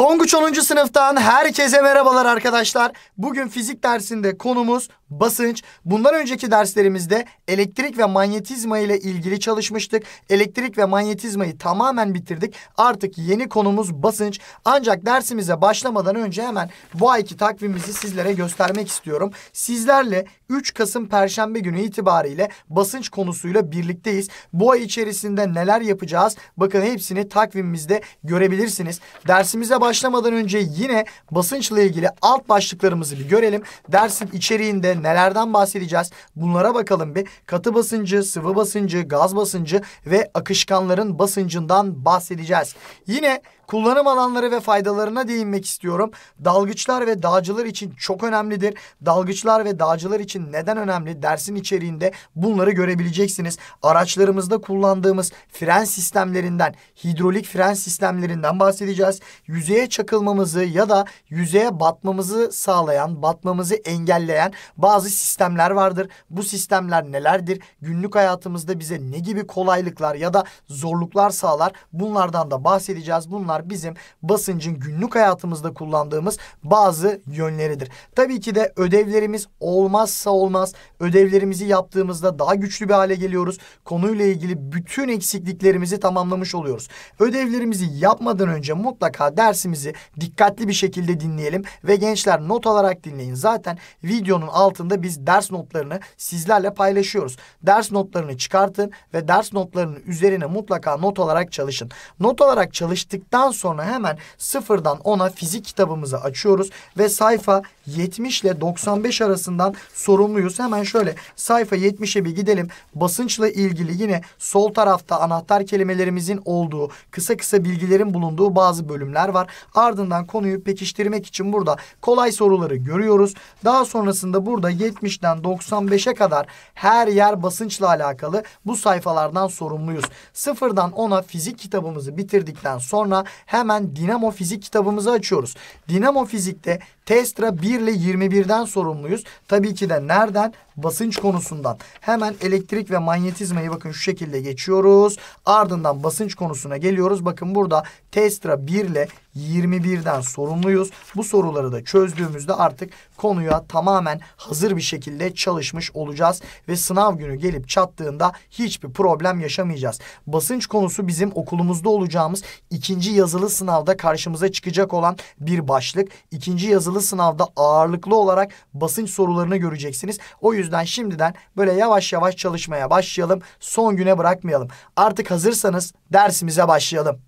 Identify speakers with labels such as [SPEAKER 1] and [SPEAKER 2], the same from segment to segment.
[SPEAKER 1] Tonguç 10. sınıftan herkese merhabalar arkadaşlar. Bugün fizik dersinde konumuz basınç. Bundan önceki derslerimizde elektrik ve manyetizma ile ilgili çalışmıştık. Elektrik ve manyetizmayı tamamen bitirdik. Artık yeni konumuz basınç. Ancak dersimize başlamadan önce hemen bu ayki takvimimizi sizlere göstermek istiyorum. Sizlerle 3 Kasım Perşembe günü itibariyle basınç konusuyla birlikteyiz. Bu ay içerisinde neler yapacağız? Bakın hepsini takvimimizde görebilirsiniz. Dersimize başlayalım başlamadan önce yine basınçla ilgili alt başlıklarımızı bir görelim. Dersin içeriğinde nelerden bahsedeceğiz? Bunlara bakalım bir. Katı basıncı, sıvı basıncı, gaz basıncı ve akışkanların basıncından bahsedeceğiz. Yine Kullanım alanları ve faydalarına değinmek istiyorum. Dalgıçlar ve dağcılar için çok önemlidir. Dalgıçlar ve dağcılar için neden önemli dersin içeriğinde bunları görebileceksiniz. Araçlarımızda kullandığımız fren sistemlerinden, hidrolik fren sistemlerinden bahsedeceğiz. Yüzeye çakılmamızı ya da yüzeye batmamızı sağlayan, batmamızı engelleyen bazı sistemler vardır. Bu sistemler nelerdir? Günlük hayatımızda bize ne gibi kolaylıklar ya da zorluklar sağlar? Bunlardan da bahsedeceğiz. Bunlar bunlar bizim basıncın günlük hayatımızda kullandığımız bazı yönleridir. Tabii ki de ödevlerimiz olmazsa olmaz. Ödevlerimizi yaptığımızda daha güçlü bir hale geliyoruz. Konuyla ilgili bütün eksikliklerimizi tamamlamış oluyoruz. Ödevlerimizi yapmadan önce mutlaka dersimizi dikkatli bir şekilde dinleyelim ve gençler not alarak dinleyin. Zaten videonun altında biz ders notlarını sizlerle paylaşıyoruz. Ders notlarını çıkartın ve ders notlarının üzerine mutlaka not olarak çalışın. Not olarak çalıştıktan Ondan sonra hemen sıfırdan ona fizik kitabımızı açıyoruz ve sayfa 70 ile 95 arasından sorumluyuz. Hemen şöyle sayfa 70'e bir gidelim. Basınçla ilgili yine sol tarafta anahtar kelimelerimizin olduğu, kısa kısa bilgilerin bulunduğu bazı bölümler var. Ardından konuyu pekiştirmek için burada kolay soruları görüyoruz. Daha sonrasında burada 70'den 95'e kadar her yer basınçla alakalı bu sayfalardan sorumluyuz. Sıfırdan ona fizik kitabımızı bitirdikten sonra hemen dinamo fizik kitabımızı açıyoruz. Dinamo fizikte Testra 1 ile 21'den sorumluyuz. Tabii ki de nereden? Basınç konusundan. Hemen elektrik ve manyetizmayı bakın şu şekilde geçiyoruz. Ardından basınç konusuna geliyoruz. Bakın burada Testra 1 ile 21'den sorumluyuz. Bu soruları da çözdüğümüzde artık konuya tamamen hazır bir şekilde çalışmış olacağız. Ve sınav günü gelip çattığında hiçbir problem yaşamayacağız. Basınç konusu bizim okulumuzda olacağımız ikinci yazılı sınavda karşımıza çıkacak olan bir başlık. İkinci yazılı yazılı sınavda ağırlıklı olarak basınç sorularını göreceksiniz. O yüzden şimdiden böyle yavaş yavaş çalışmaya başlayalım. Son güne bırakmayalım. Artık hazırsanız dersimize başlayalım.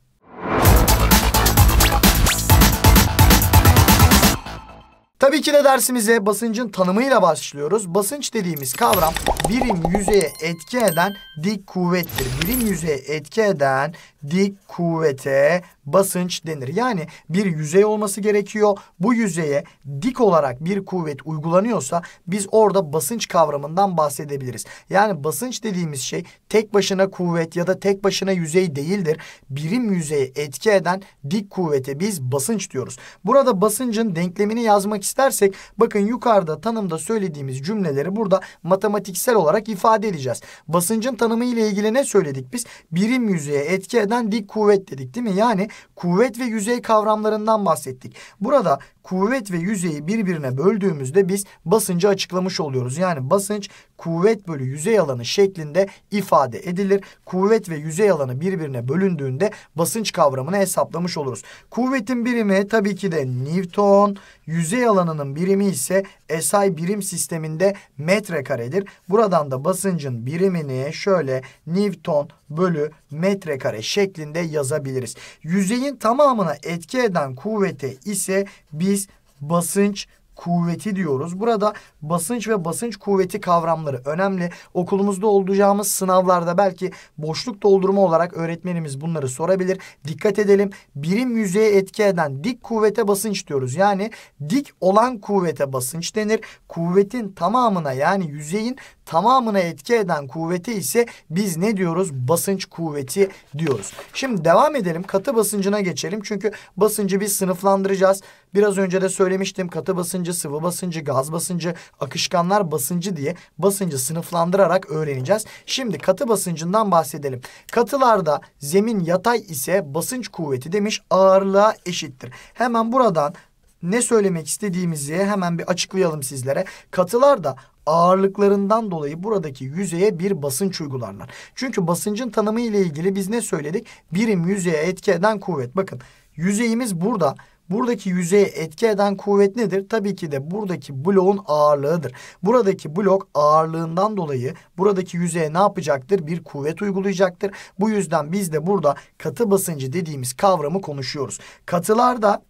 [SPEAKER 1] Tabii ki de dersimize basıncın tanımıyla başlıyoruz. Basınç dediğimiz kavram birim yüzeye etki eden dik kuvvettir. Birim yüzeye etki eden dik kuvvete basınç denir. Yani bir yüzey olması gerekiyor. Bu yüzeye dik olarak bir kuvvet uygulanıyorsa biz orada basınç kavramından bahsedebiliriz. Yani basınç dediğimiz şey tek başına kuvvet ya da tek başına yüzey değildir. Birim yüzeye etki eden dik kuvvete biz basınç diyoruz. Burada basıncın denklemini yazmak ister eşitlersek bakın yukarıda tanımda söylediğimiz cümleleri burada matematiksel olarak ifade edeceğiz. Basıncın tanımı ile ilgili ne söyledik biz? Birim yüzeye etki eden dik kuvvet dedik değil mi? Yani kuvvet ve yüzey kavramlarından bahsettik. Burada kuvvet ve yüzeyi birbirine böldüğümüzde biz basıncı açıklamış oluyoruz. Yani basınç kuvvet bölü yüzey alanı şeklinde ifade edilir. Kuvvet ve yüzey alanı birbirine bölündüğünde basınç kavramını hesaplamış oluruz. Kuvvetin birimi tabii ki de Newton, yüzey alanının birimi ise SI birim sisteminde metrekaredir. Buradan da basıncın birimini şöyle Newton bölü metrekare şeklinde yazabiliriz. Yüzeyin tamamına etki eden kuvvete ise biz basınç kuvveti diyoruz. Burada basınç ve basınç kuvveti kavramları önemli. Okulumuzda olacağımız sınavlarda belki boşluk doldurma olarak öğretmenimiz bunları sorabilir. Dikkat edelim. Birim yüzeye etki eden dik kuvvete basınç diyoruz. Yani dik olan kuvvete basınç denir. Kuvvetin tamamına yani yüzeyin tamamına etki eden kuvveti ise biz ne diyoruz? Basınç kuvveti diyoruz. Şimdi devam edelim. Katı basıncına geçelim. Çünkü basıncı biz sınıflandıracağız. Biraz önce de söylemiştim. Katı basıncı, sıvı basıncı, gaz basıncı, akışkanlar basıncı diye basıncı sınıflandırarak öğreneceğiz. Şimdi katı basıncından bahsedelim. Katılarda zemin yatay ise basınç kuvveti demiş ağırlığa eşittir. Hemen buradan ne söylemek istediğimizi hemen bir açıklayalım sizlere. Katılar da ağırlıklarından dolayı buradaki yüzeye bir basınç uygularlar. Çünkü basıncın tanımı ile ilgili biz ne söyledik? Birim yüzeye etki eden kuvvet. Bakın yüzeyimiz burada. Buradaki yüzeye etki eden kuvvet nedir? Tabii ki de buradaki bloğun ağırlığıdır. Buradaki blok ağırlığından dolayı buradaki yüzeye ne yapacaktır? Bir kuvvet uygulayacaktır. Bu yüzden biz de burada katı basıncı dediğimiz kavramı konuşuyoruz. Katılarda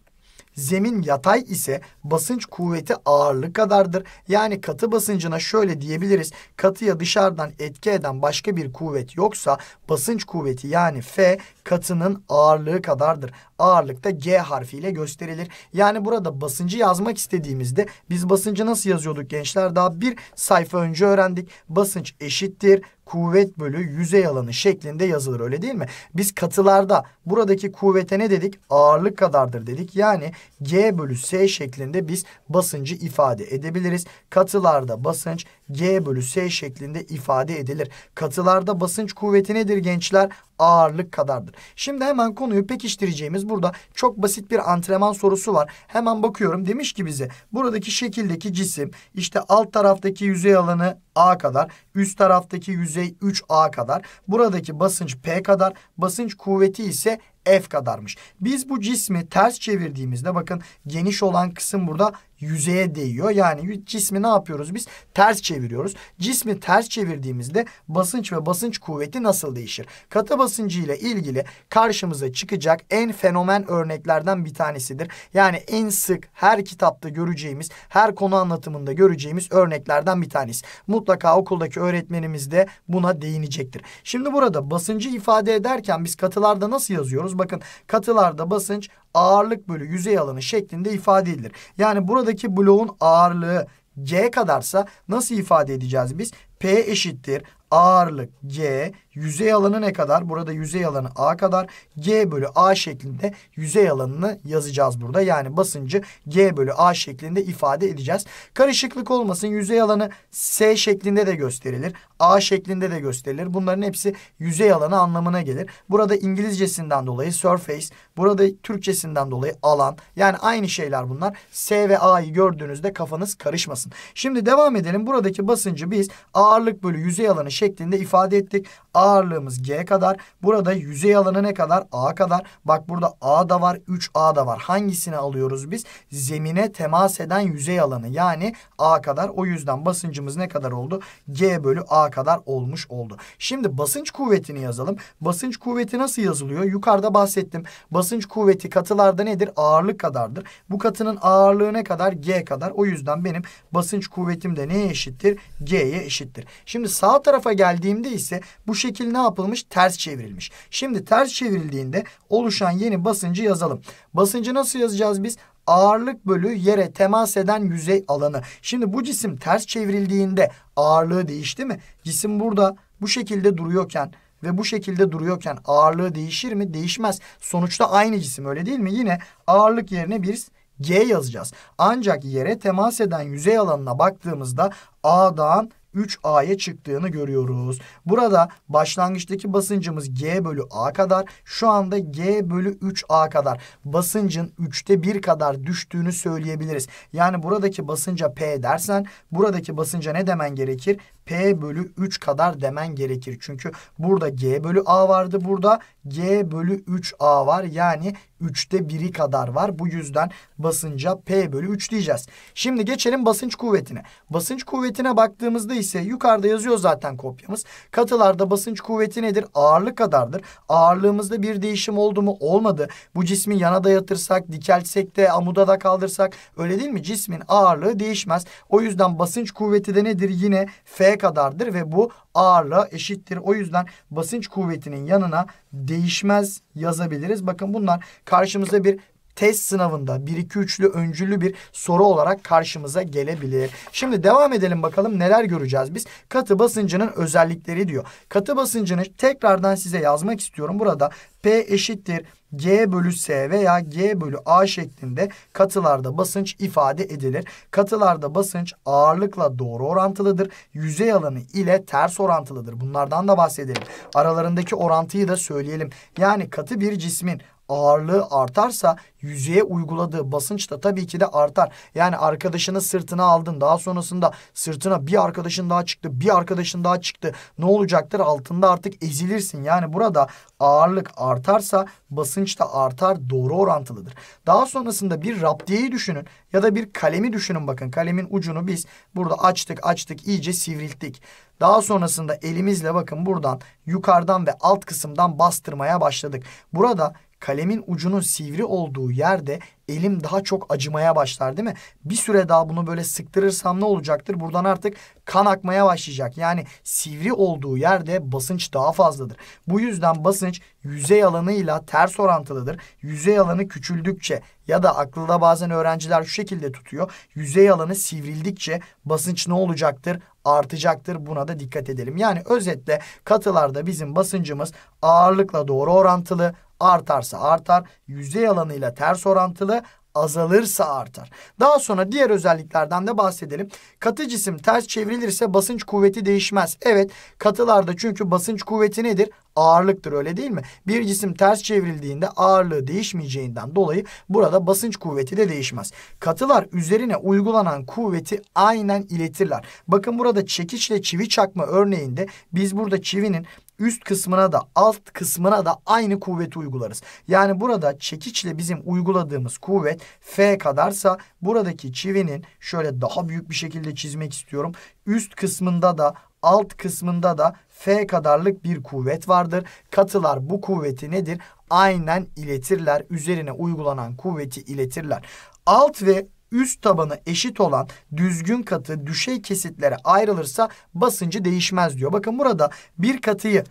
[SPEAKER 1] Zemin yatay ise basınç kuvveti ağırlık kadardır. Yani katı basıncına şöyle diyebiliriz. Katıya dışarıdan etki eden başka bir kuvvet yoksa basınç kuvveti yani F katının ağırlığı kadardır ağırlıkta G harfiyle gösterilir. Yani burada basıncı yazmak istediğimizde biz basıncı nasıl yazıyorduk gençler? Daha bir sayfa önce öğrendik. Basınç eşittir kuvvet bölü yüzey alanı şeklinde yazılır öyle değil mi? Biz katılarda buradaki kuvvete ne dedik? Ağırlık kadardır dedik. Yani G bölü S şeklinde biz basıncı ifade edebiliriz. Katılarda basınç G bölü S şeklinde ifade edilir. Katılarda basınç kuvveti nedir gençler? Ağırlık kadardır. Şimdi hemen konuyu pekiştireceğimiz burada çok basit bir antrenman sorusu var. Hemen bakıyorum demiş ki bize buradaki şekildeki cisim işte alt taraftaki yüzey alanı A kadar. Üst taraftaki yüzey 3A kadar. Buradaki basınç P kadar. Basınç kuvveti ise F kadarmış. Biz bu cismi ters çevirdiğimizde bakın geniş olan kısım burada yüzeye değiyor. Yani cismi ne yapıyoruz biz? Ters çeviriyoruz. Cismi ters çevirdiğimizde basınç ve basınç kuvveti nasıl değişir? Katı basıncı ile ilgili karşımıza çıkacak en fenomen örneklerden bir tanesidir. Yani en sık her kitapta göreceğimiz, her konu anlatımında göreceğimiz örneklerden bir tanesi. Mutlaka mutlaka okuldaki öğretmenimiz de buna değinecektir. Şimdi burada basıncı ifade ederken biz katılarda nasıl yazıyoruz? Bakın katılarda basınç ağırlık bölü yüzey alanı şeklinde ifade edilir. Yani buradaki bloğun ağırlığı G kadarsa nasıl ifade edeceğiz biz? P eşittir ağırlık G, yüzey alanı ne kadar? Burada yüzey alanı A kadar. G bölü A şeklinde yüzey alanını yazacağız burada. Yani basıncı G bölü A şeklinde ifade edeceğiz. Karışıklık olmasın. Yüzey alanı S şeklinde de gösterilir. A şeklinde de gösterilir. Bunların hepsi yüzey alanı anlamına gelir. Burada İngilizcesinden dolayı surface, burada Türkçesinden dolayı alan. Yani aynı şeyler bunlar. S ve A'yı gördüğünüzde kafanız karışmasın. Şimdi devam edelim. Buradaki basıncı biz ağırlık bölü yüzey alanı şeklinde şeklinde ifade ettik. Ağırlığımız G kadar. Burada yüzey alanı ne kadar? A kadar. Bak burada A da var, 3A da var. Hangisini alıyoruz biz? Zemine temas eden yüzey alanı yani A kadar. O yüzden basıncımız ne kadar oldu? G bölü A kadar olmuş oldu. Şimdi basınç kuvvetini yazalım. Basınç kuvveti nasıl yazılıyor? Yukarıda bahsettim. Basınç kuvveti katılarda nedir? Ağırlık kadardır. Bu katının ağırlığı ne kadar? G kadar. O yüzden benim basınç kuvvetim de neye eşittir? G'ye eşittir. Şimdi sağ taraf tarafa geldiğimde ise bu şekil ne yapılmış? Ters çevrilmiş. Şimdi ters çevrildiğinde oluşan yeni basıncı yazalım. Basıncı nasıl yazacağız biz? ağırlık bölü yere temas eden yüzey alanı. Şimdi bu cisim ters çevrildiğinde ağırlığı değişti mi? Cisim burada bu şekilde duruyorken ve bu şekilde duruyorken ağırlığı değişir mi? Değişmez. Sonuçta aynı cisim öyle değil mi? Yine ağırlık yerine bir G yazacağız. Ancak yere temas eden yüzey alanına baktığımızda A'dan 3A'ya çıktığını görüyoruz. Burada başlangıçtaki basıncımız G bölü A kadar. Şu anda G bölü 3A kadar. Basıncın 3'te 1 kadar düştüğünü söyleyebiliriz. Yani buradaki basınca P dersen buradaki basınca ne demen gerekir? P bölü 3 kadar demen gerekir. Çünkü burada G bölü A vardı. Burada G bölü 3A var. Yani 3'te 1'i kadar var. Bu yüzden basınca P bölü 3 diyeceğiz. Şimdi geçelim basınç kuvvetine. Basınç kuvvetine baktığımızda ise yukarıda yazıyor zaten kopyamız. Katılarda basınç kuvveti nedir? Ağırlık kadardır. Ağırlığımızda bir değişim oldu mu? Olmadı. Bu cismi yana dayatırsak, dikelsek de amuda da kaldırsak öyle değil mi? Cismin ağırlığı değişmez. O yüzden basınç kuvveti de nedir? Yine F L'ye kadardır ve bu ağırlığa eşittir. O yüzden basınç kuvvetinin yanına değişmez yazabiliriz. Bakın bunlar karşımıza bir test sınavında 1-2-3'lü öncüllü bir soru olarak karşımıza gelebilir. Şimdi devam edelim bakalım neler göreceğiz biz. Katı basıncının özellikleri diyor. Katı basıncını tekrardan size yazmak istiyorum. Burada P eşittir G bölü S veya G bölü A şeklinde katılarda basınç ifade edilir. Katılarda basınç ağırlıkla doğru orantılıdır. Yüzey alanı ile ters orantılıdır. Bunlardan da bahsedelim. Aralarındaki orantıyı da söyleyelim. Yani katı bir cismin ağırlığı artarsa yüzeye uyguladığı basınç da tabii ki de artar. Yani arkadaşını sırtına aldın. Daha sonrasında sırtına bir arkadaşın daha çıktı. Bir arkadaşın daha çıktı. Ne olacaktır? Altında artık ezilirsin. Yani burada ağırlık artarsa basınç da artar. Doğru orantılıdır. Daha sonrasında bir raptiyeyi düşünün. Ya da bir kalemi düşünün bakın. Kalemin ucunu biz burada açtık açtık iyice sivrilttik. Daha sonrasında elimizle bakın buradan yukarıdan ve alt kısımdan bastırmaya başladık. Burada kalemin ucunun sivri olduğu yerde elim daha çok acımaya başlar değil mi? Bir süre daha bunu böyle sıktırırsam ne olacaktır? Buradan artık kan akmaya başlayacak. Yani sivri olduğu yerde basınç daha fazladır. Bu yüzden basınç yüzey alanıyla ters orantılıdır. Yüzey alanı küçüldükçe ya da aklıda bazen öğrenciler şu şekilde tutuyor. Yüzey alanı sivrildikçe basınç ne olacaktır? artacaktır. Buna da dikkat edelim. Yani özetle katılarda bizim basıncımız ağırlıkla doğru orantılı, Artarsa artar, yüzey alanıyla ters orantılı, azalırsa artar. Daha sonra diğer özelliklerden de bahsedelim. Katı cisim ters çevrilirse basınç kuvveti değişmez. Evet katılarda çünkü basınç kuvveti nedir? Ağırlıktır öyle değil mi? Bir cisim ters çevrildiğinde ağırlığı değişmeyeceğinden dolayı burada basınç kuvveti de değişmez. Katılar üzerine uygulanan kuvveti aynen iletirler. Bakın burada çekiçle çivi çakma örneğinde biz burada çivinin üst kısmına da alt kısmına da aynı kuvveti uygularız. Yani burada çekiçle bizim uyguladığımız kuvvet F kadarsa buradaki çivinin şöyle daha büyük bir şekilde çizmek istiyorum. Üst kısmında da alt kısmında da F kadarlık bir kuvvet vardır. Katılar bu kuvveti nedir? Aynen iletirler. Üzerine uygulanan kuvveti iletirler. Alt ve üst tabanı eşit olan düzgün katı düşey kesitlere ayrılırsa basıncı değişmez diyor. Bakın burada bir katıyı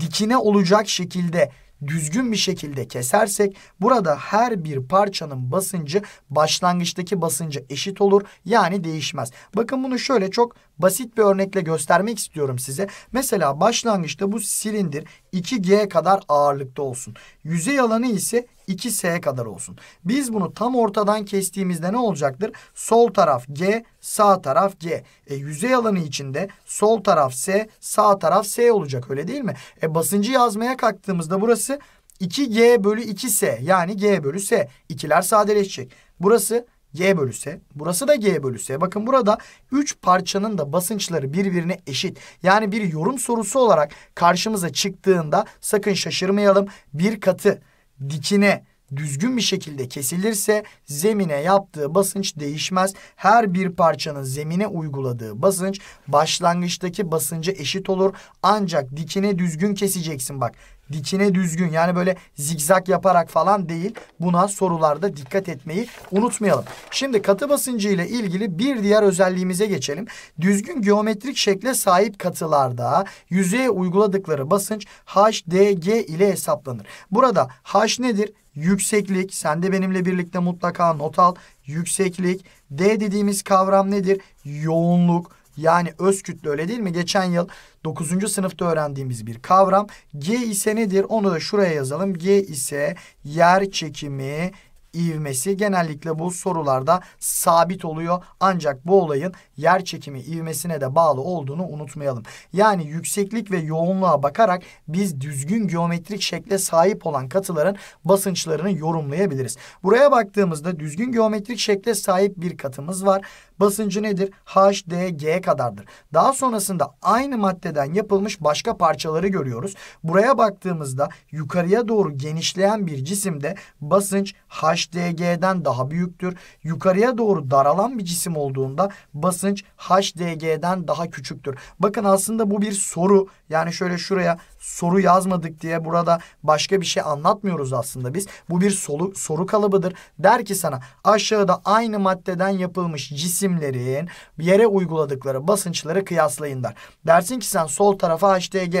[SPEAKER 1] dikine olacak şekilde düzgün bir şekilde kesersek burada her bir parçanın basıncı başlangıçtaki basıncı eşit olur. Yani değişmez. Bakın bunu şöyle çok basit bir örnekle göstermek istiyorum size. Mesela başlangıçta bu silindir 2G kadar ağırlıkta olsun. Yüzey alanı ise 2S kadar olsun. Biz bunu tam ortadan kestiğimizde ne olacaktır? Sol taraf G, sağ taraf G. E, yüzey alanı içinde sol taraf S, sağ taraf S olacak öyle değil mi? E, basıncı yazmaya kalktığımızda burası 2G bölü 2S yani G bölü S. İkiler sadeleşecek. Burası G bölü S. Burası da G bölü S. Bakın burada 3 parçanın da basınçları birbirine eşit. Yani bir yorum sorusu olarak karşımıza çıktığında sakın şaşırmayalım. Bir katı dikine düzgün bir şekilde kesilirse zemine yaptığı basınç değişmez. Her bir parçanın zemine uyguladığı basınç başlangıçtaki basınca eşit olur. Ancak dikine düzgün keseceksin bak dikine düzgün yani böyle zigzag yaparak falan değil. Buna sorularda dikkat etmeyi unutmayalım. Şimdi katı basıncı ile ilgili bir diğer özelliğimize geçelim. Düzgün geometrik şekle sahip katılarda yüzeye uyguladıkları basınç HDG ile hesaplanır. Burada H nedir? Yükseklik. Sen de benimle birlikte mutlaka not al. Yükseklik. D dediğimiz kavram nedir? Yoğunluk yani öz kütle öyle değil mi? Geçen yıl 9. sınıfta öğrendiğimiz bir kavram. G ise nedir? Onu da şuraya yazalım. G ise yer çekimi ivmesi genellikle bu sorularda sabit oluyor. Ancak bu olayın yer çekimi ivmesine de bağlı olduğunu unutmayalım. Yani yükseklik ve yoğunluğa bakarak biz düzgün geometrik şekle sahip olan katıların basınçlarını yorumlayabiliriz. Buraya baktığımızda düzgün geometrik şekle sahip bir katımız var. Basıncı nedir? HDG kadardır. Daha sonrasında aynı maddeden yapılmış başka parçaları görüyoruz. Buraya baktığımızda yukarıya doğru genişleyen bir cisimde basınç HDG'den daha büyüktür. Yukarıya doğru daralan bir cisim olduğunda basınç basınç HDG'den daha küçüktür. Bakın aslında bu bir soru. Yani şöyle şuraya soru yazmadık diye burada başka bir şey anlatmıyoruz aslında biz. Bu bir soru, soru kalıbıdır. Der ki sana aşağıda aynı maddeden yapılmış cisimlerin yere uyguladıkları basınçları kıyaslayın der. Dersin ki sen sol tarafa HDG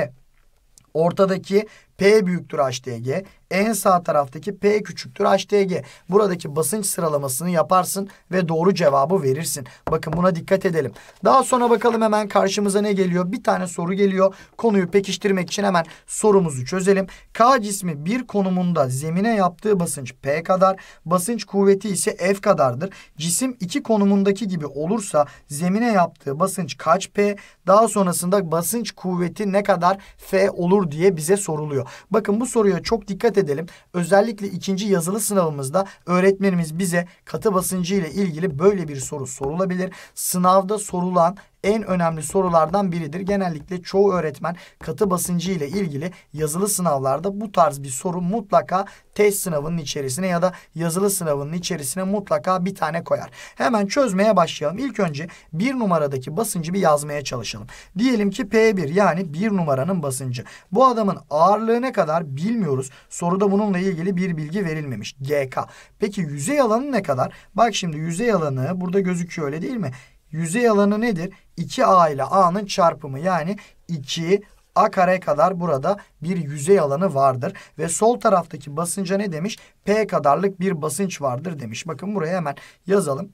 [SPEAKER 1] ortadaki P büyüktür HDG. En sağ taraftaki P küçüktür HDG. Buradaki basınç sıralamasını yaparsın ve doğru cevabı verirsin. Bakın buna dikkat edelim. Daha sonra bakalım hemen karşımıza ne geliyor? Bir tane soru geliyor. Konuyu pekiştirmek için hemen sorumuzu çözelim. K cismi bir konumunda zemine yaptığı basınç P kadar. Basınç kuvveti ise F kadardır. Cisim iki konumundaki gibi olursa zemine yaptığı basınç kaç P? Daha sonrasında basınç kuvveti ne kadar F olur diye bize soruluyor soruyor. Bakın bu soruya çok dikkat edelim. Özellikle ikinci yazılı sınavımızda öğretmenimiz bize katı basıncı ile ilgili böyle bir soru sorulabilir. Sınavda sorulan en önemli sorulardan biridir. Genellikle çoğu öğretmen katı basıncı ile ilgili yazılı sınavlarda bu tarz bir soru mutlaka test sınavının içerisine ya da yazılı sınavının içerisine mutlaka bir tane koyar. Hemen çözmeye başlayalım. İlk önce bir numaradaki basıncı bir yazmaya çalışalım. Diyelim ki P1 yani bir numaranın basıncı. Bu adamın ağırlığı ne kadar bilmiyoruz. Soruda bununla ilgili bir bilgi verilmemiş. GK. Peki yüzey alanı ne kadar? Bak şimdi yüzey alanı burada gözüküyor öyle değil mi? Yüzey alanı nedir? 2A ile A'nın çarpımı yani 2 A kare kadar burada bir yüzey alanı vardır. Ve sol taraftaki basınca ne demiş? P kadarlık bir basınç vardır demiş. Bakın buraya hemen yazalım.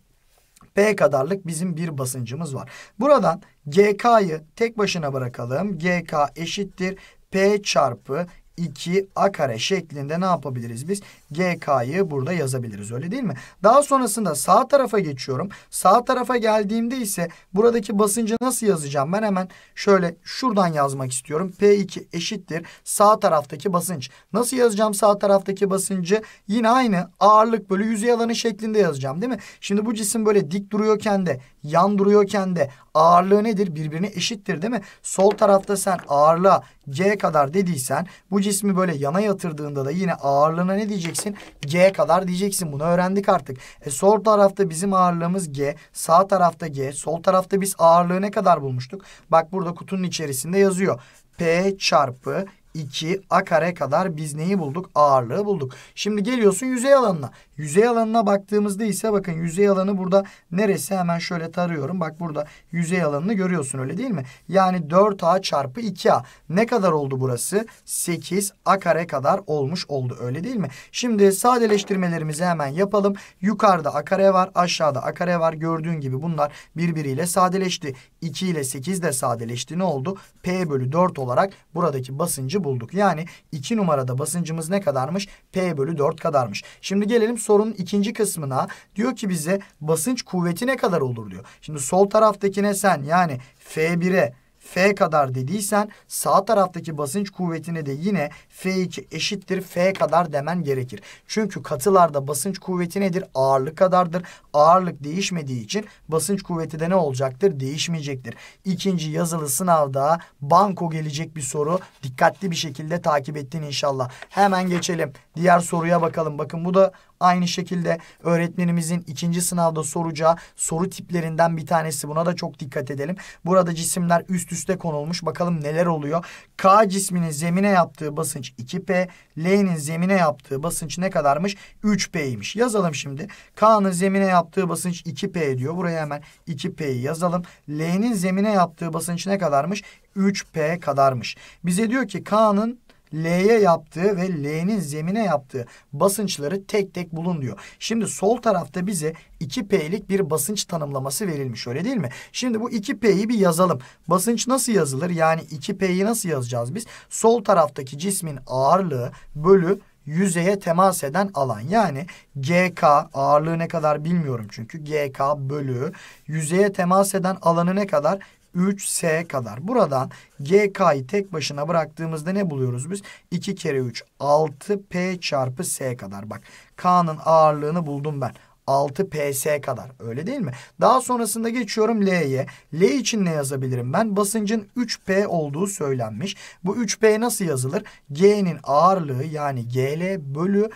[SPEAKER 1] P kadarlık bizim bir basıncımız var. Buradan GK'yı tek başına bırakalım. GK eşittir. P çarpı 2 a kare şeklinde ne yapabiliriz biz? GK'yı burada yazabiliriz öyle değil mi? Daha sonrasında sağ tarafa geçiyorum. Sağ tarafa geldiğimde ise buradaki basıncı nasıl yazacağım? Ben hemen şöyle şuradan yazmak istiyorum. P2 eşittir sağ taraftaki basınç. Nasıl yazacağım sağ taraftaki basıncı? Yine aynı ağırlık bölü yüzey alanı şeklinde yazacağım değil mi? Şimdi bu cisim böyle dik duruyorken de yan duruyorken de ağırlığı nedir? Birbirine eşittir değil mi? Sol tarafta sen ağırlığa G kadar dediysen bu cismi böyle yana yatırdığında da yine ağırlığına ne diyeceksin? diyeceksin. G kadar diyeceksin. Bunu öğrendik artık. E sol tarafta bizim ağırlığımız G. Sağ tarafta G. Sol tarafta biz ağırlığı ne kadar bulmuştuk? Bak burada kutunun içerisinde yazıyor. P çarpı 2 a kare kadar biz neyi bulduk? Ağırlığı bulduk. Şimdi geliyorsun yüzey alanına. Yüzey alanına baktığımızda ise bakın yüzey alanı burada neresi hemen şöyle tarıyorum. Bak burada yüzey alanını görüyorsun öyle değil mi? Yani 4A çarpı 2A. Ne kadar oldu burası? 8A kare kadar olmuş oldu öyle değil mi? Şimdi sadeleştirmelerimizi hemen yapalım. Yukarıda A kare var aşağıda A kare var. Gördüğün gibi bunlar birbiriyle sadeleşti. 2 ile 8 de sadeleşti. Ne oldu? P bölü 4 olarak buradaki basıncı bulduk. Yani 2 numarada basıncımız ne kadarmış? P bölü 4 kadarmış. Şimdi gelelim sorunun ikinci kısmına diyor ki bize basınç kuvveti ne kadar olur diyor. Şimdi sol taraftakine sen yani F1'e F kadar dediysen sağ taraftaki basınç kuvvetine de yine F2 eşittir F kadar demen gerekir. Çünkü katılarda basınç kuvveti nedir? Ağırlık kadardır. Ağırlık değişmediği için basınç kuvveti de ne olacaktır? Değişmeyecektir. İkinci yazılı sınavda banko gelecek bir soru. Dikkatli bir şekilde takip ettin inşallah. Hemen geçelim. Diğer soruya bakalım. Bakın bu da Aynı şekilde öğretmenimizin ikinci sınavda soracağı soru tiplerinden bir tanesi. Buna da çok dikkat edelim. Burada cisimler üst üste konulmuş. Bakalım neler oluyor. K cisminin zemine yaptığı basınç 2P. L'nin zemine yaptığı basınç ne kadarmış? 3P'ymiş. Yazalım şimdi. K'nın zemine yaptığı basınç 2P diyor. Buraya hemen 2P'yi yazalım. L'nin zemine yaptığı basınç ne kadarmış? 3P kadarmış. Bize diyor ki K'nın L'ye yaptığı ve L'nin zemine yaptığı basınçları tek tek bulun diyor. Şimdi sol tarafta bize 2P'lik bir basınç tanımlaması verilmiş öyle değil mi? Şimdi bu 2P'yi bir yazalım. Basınç nasıl yazılır? Yani 2P'yi nasıl yazacağız biz? Sol taraftaki cismin ağırlığı bölü yüzeye temas eden alan. Yani GK ağırlığı ne kadar bilmiyorum çünkü. GK bölü yüzeye temas eden alanı ne kadar? 3S kadar. Buradan GK'yı tek başına bıraktığımızda ne buluyoruz biz? 2 kere 3 6P çarpı S kadar. Bak K'nın ağırlığını buldum ben. 6 PS kadar öyle değil mi? Daha sonrasında geçiyorum L'ye. L için ne yazabilirim ben? Basıncın 3P olduğu söylenmiş. Bu 3P nasıl yazılır? G'nin ağırlığı yani GL bölü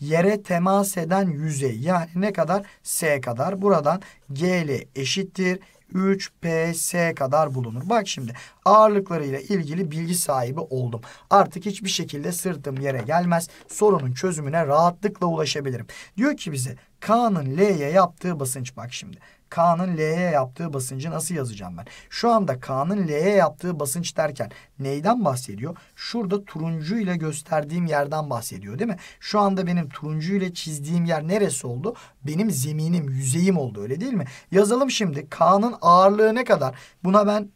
[SPEAKER 1] yere temas eden yüzey yani ne kadar S kadar buradan GL eşittir 3PS kadar bulunur. Bak şimdi ağırlıklarıyla ilgili bilgi sahibi oldum. Artık hiçbir şekilde sırtım yere gelmez. Sorunun çözümüne rahatlıkla ulaşabilirim. Diyor ki bize K'nın L'ye yaptığı basınç bak şimdi. K'nın L'ye yaptığı basıncı nasıl yazacağım ben? Şu anda K'nın L'ye yaptığı basınç derken neyden bahsediyor? Şurada turuncu ile gösterdiğim yerden bahsediyor değil mi? Şu anda benim turuncu ile çizdiğim yer neresi oldu? Benim zeminim, yüzeyim oldu öyle değil mi? Yazalım şimdi K'nın ağırlığı ne kadar? Buna ben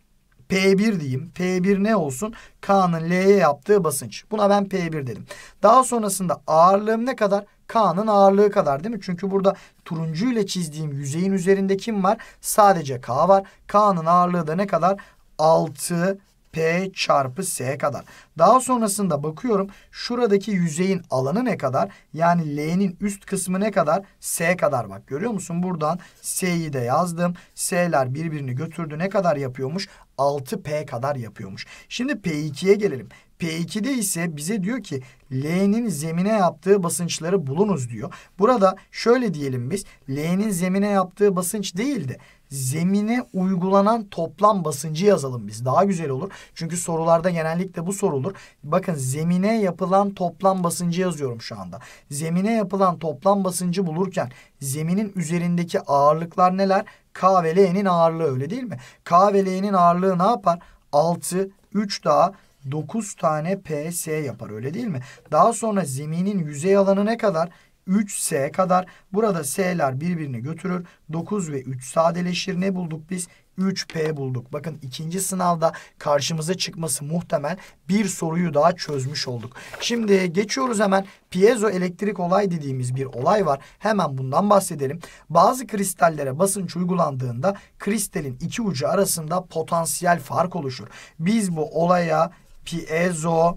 [SPEAKER 1] P1 diyeyim. P1 ne olsun? K'nın L'ye yaptığı basınç. Buna ben P1 dedim. Daha sonrasında ağırlığım ne kadar? K'nın ağırlığı kadar değil mi? Çünkü burada turuncu ile çizdiğim yüzeyin üzerinde kim var? Sadece K var. K'nın ağırlığı da ne kadar? 6 P çarpı S kadar. Daha sonrasında bakıyorum şuradaki yüzeyin alanı ne kadar? Yani L'nin üst kısmı ne kadar? S kadar bak görüyor musun? Buradan S'yi de yazdım. S'ler birbirini götürdü. Ne kadar yapıyormuş? 6P kadar yapıyormuş. Şimdi P2'ye gelelim. P2'de ise bize diyor ki L'nin zemine yaptığı basınçları bulunuz diyor. Burada şöyle diyelim biz L'nin zemine yaptığı basınç değil de zemine uygulanan toplam basıncı yazalım biz. Daha güzel olur. Çünkü sorularda genellikle bu sorulur. Bakın zemine yapılan toplam basıncı yazıyorum şu anda. Zemine yapılan toplam basıncı bulurken zeminin üzerindeki ağırlıklar neler? K ve L'nin ağırlığı öyle değil mi? K ve L'nin ağırlığı ne yapar? 6, 3 daha 9 tane PS yapar öyle değil mi? Daha sonra zeminin yüzey alanı ne kadar? 3S kadar. Burada S'ler birbirini götürür. 9 ve 3 sadeleşir. Ne bulduk biz? 3P bulduk. Bakın ikinci sınavda karşımıza çıkması muhtemel bir soruyu daha çözmüş olduk. Şimdi geçiyoruz hemen piezo elektrik olay dediğimiz bir olay var. Hemen bundan bahsedelim. Bazı kristallere basınç uygulandığında kristalin iki ucu arasında potansiyel fark oluşur. Biz bu olaya piezo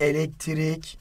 [SPEAKER 1] elektrik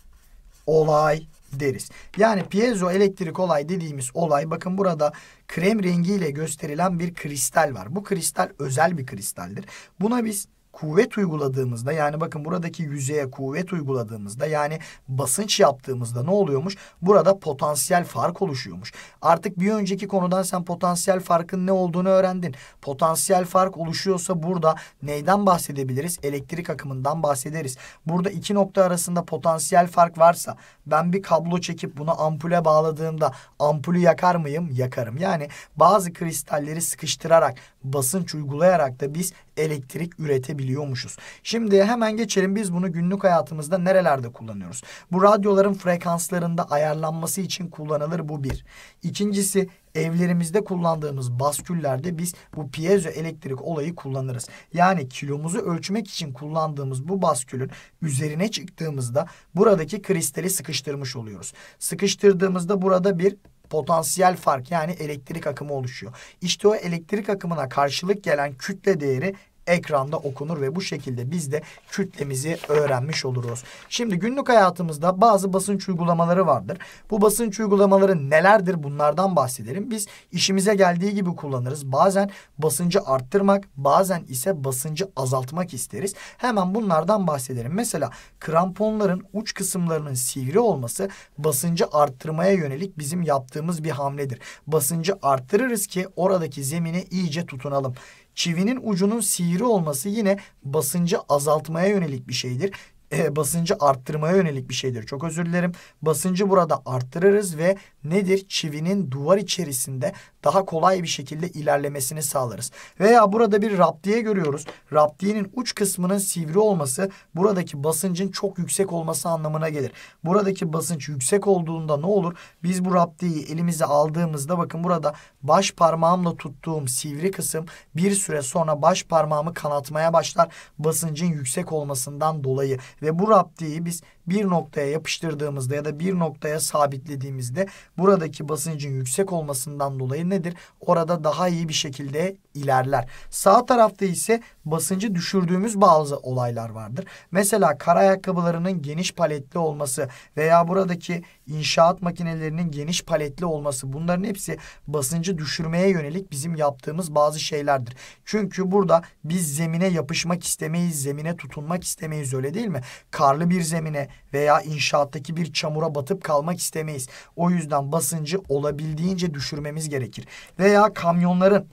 [SPEAKER 1] olay deriz. Yani piezo elektrik olay dediğimiz olay bakın burada krem rengiyle gösterilen bir kristal var. Bu kristal özel bir kristaldir. Buna biz kuvvet uyguladığımızda yani bakın buradaki yüzeye kuvvet uyguladığımızda yani basınç yaptığımızda ne oluyormuş? Burada potansiyel fark oluşuyormuş. Artık bir önceki konudan sen potansiyel farkın ne olduğunu öğrendin. Potansiyel fark oluşuyorsa burada neyden bahsedebiliriz? Elektrik akımından bahsederiz. Burada iki nokta arasında potansiyel fark varsa ben bir kablo çekip bunu ampule bağladığımda ampulü yakar mıyım? Yakarım. Yani bazı kristalleri sıkıştırarak basınç uygulayarak da biz elektrik üretebiliyormuşuz. Şimdi hemen geçelim biz bunu günlük hayatımızda nerelerde kullanıyoruz? Bu radyoların frekanslarında ayarlanması için kullanılır bu bir. İkincisi evlerimizde kullandığımız basküllerde biz bu piezo elektrik olayı kullanırız. Yani kilomuzu ölçmek için kullandığımız bu baskülün üzerine çıktığımızda buradaki kristali sıkıştırmış oluyoruz. Sıkıştırdığımızda burada bir potansiyel fark yani elektrik akımı oluşuyor. İşte o elektrik akımına karşılık gelen kütle değeri ekranda okunur ve bu şekilde biz de kütlemizi öğrenmiş oluruz. Şimdi günlük hayatımızda bazı basınç uygulamaları vardır. Bu basınç uygulamaları nelerdir bunlardan bahsedelim. Biz işimize geldiği gibi kullanırız. Bazen basıncı arttırmak bazen ise basıncı azaltmak isteriz. Hemen bunlardan bahsedelim. Mesela kramponların uç kısımlarının sivri olması basıncı arttırmaya yönelik bizim yaptığımız bir hamledir. Basıncı arttırırız ki oradaki zemine iyice tutunalım. Çivinin ucunun sihiri olması yine basıncı azaltmaya yönelik bir şeydir e, basıncı arttırmaya yönelik bir şeydir. Çok özür dilerim. Basıncı burada arttırırız ve nedir? Çivinin duvar içerisinde daha kolay bir şekilde ilerlemesini sağlarız. Veya burada bir raptiye görüyoruz. Raptiyenin uç kısmının sivri olması buradaki basıncın çok yüksek olması anlamına gelir. Buradaki basınç yüksek olduğunda ne olur? Biz bu raptiyi elimize aldığımızda bakın burada baş parmağımla tuttuğum sivri kısım bir süre sonra baş parmağımı kanatmaya başlar basıncın yüksek olmasından dolayı ve bu raptiyi biz bir noktaya yapıştırdığımızda ya da bir noktaya sabitlediğimizde buradaki basıncın yüksek olmasından dolayı nedir? Orada daha iyi bir şekilde ilerler. Sağ tarafta ise basıncı düşürdüğümüz bazı olaylar vardır. Mesela kar ayakkabılarının geniş paletli olması veya buradaki inşaat makinelerinin geniş paletli olması bunların hepsi basıncı düşürmeye yönelik bizim yaptığımız bazı şeylerdir. Çünkü burada biz zemine yapışmak istemeyiz, zemine tutunmak istemeyiz öyle değil mi? Karlı bir zemine, veya inşaattaki bir çamura batıp kalmak istemeyiz. O yüzden basıncı olabildiğince düşürmemiz gerekir. Veya kamyonların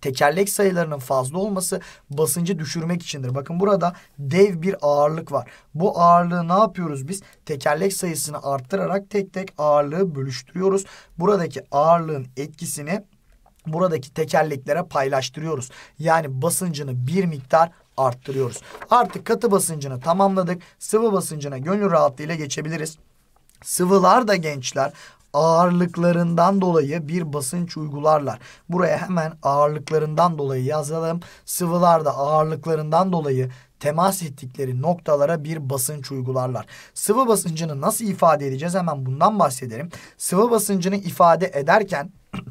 [SPEAKER 1] tekerlek sayılarının fazla olması basıncı düşürmek içindir. Bakın burada dev bir ağırlık var. Bu ağırlığı ne yapıyoruz biz? Tekerlek sayısını arttırarak tek tek ağırlığı bölüştürüyoruz. Buradaki ağırlığın etkisini buradaki tekerleklere paylaştırıyoruz. Yani basıncını bir miktar arttırıyoruz. Artık katı basıncını tamamladık. Sıvı basıncına gönül rahatlığıyla geçebiliriz. Sıvılar da gençler ağırlıklarından dolayı bir basınç uygularlar. Buraya hemen ağırlıklarından dolayı yazalım. Sıvılar da ağırlıklarından dolayı temas ettikleri noktalara bir basınç uygularlar. Sıvı basıncını nasıl ifade edeceğiz? Hemen bundan bahsedelim. Sıvı basıncını ifade ederken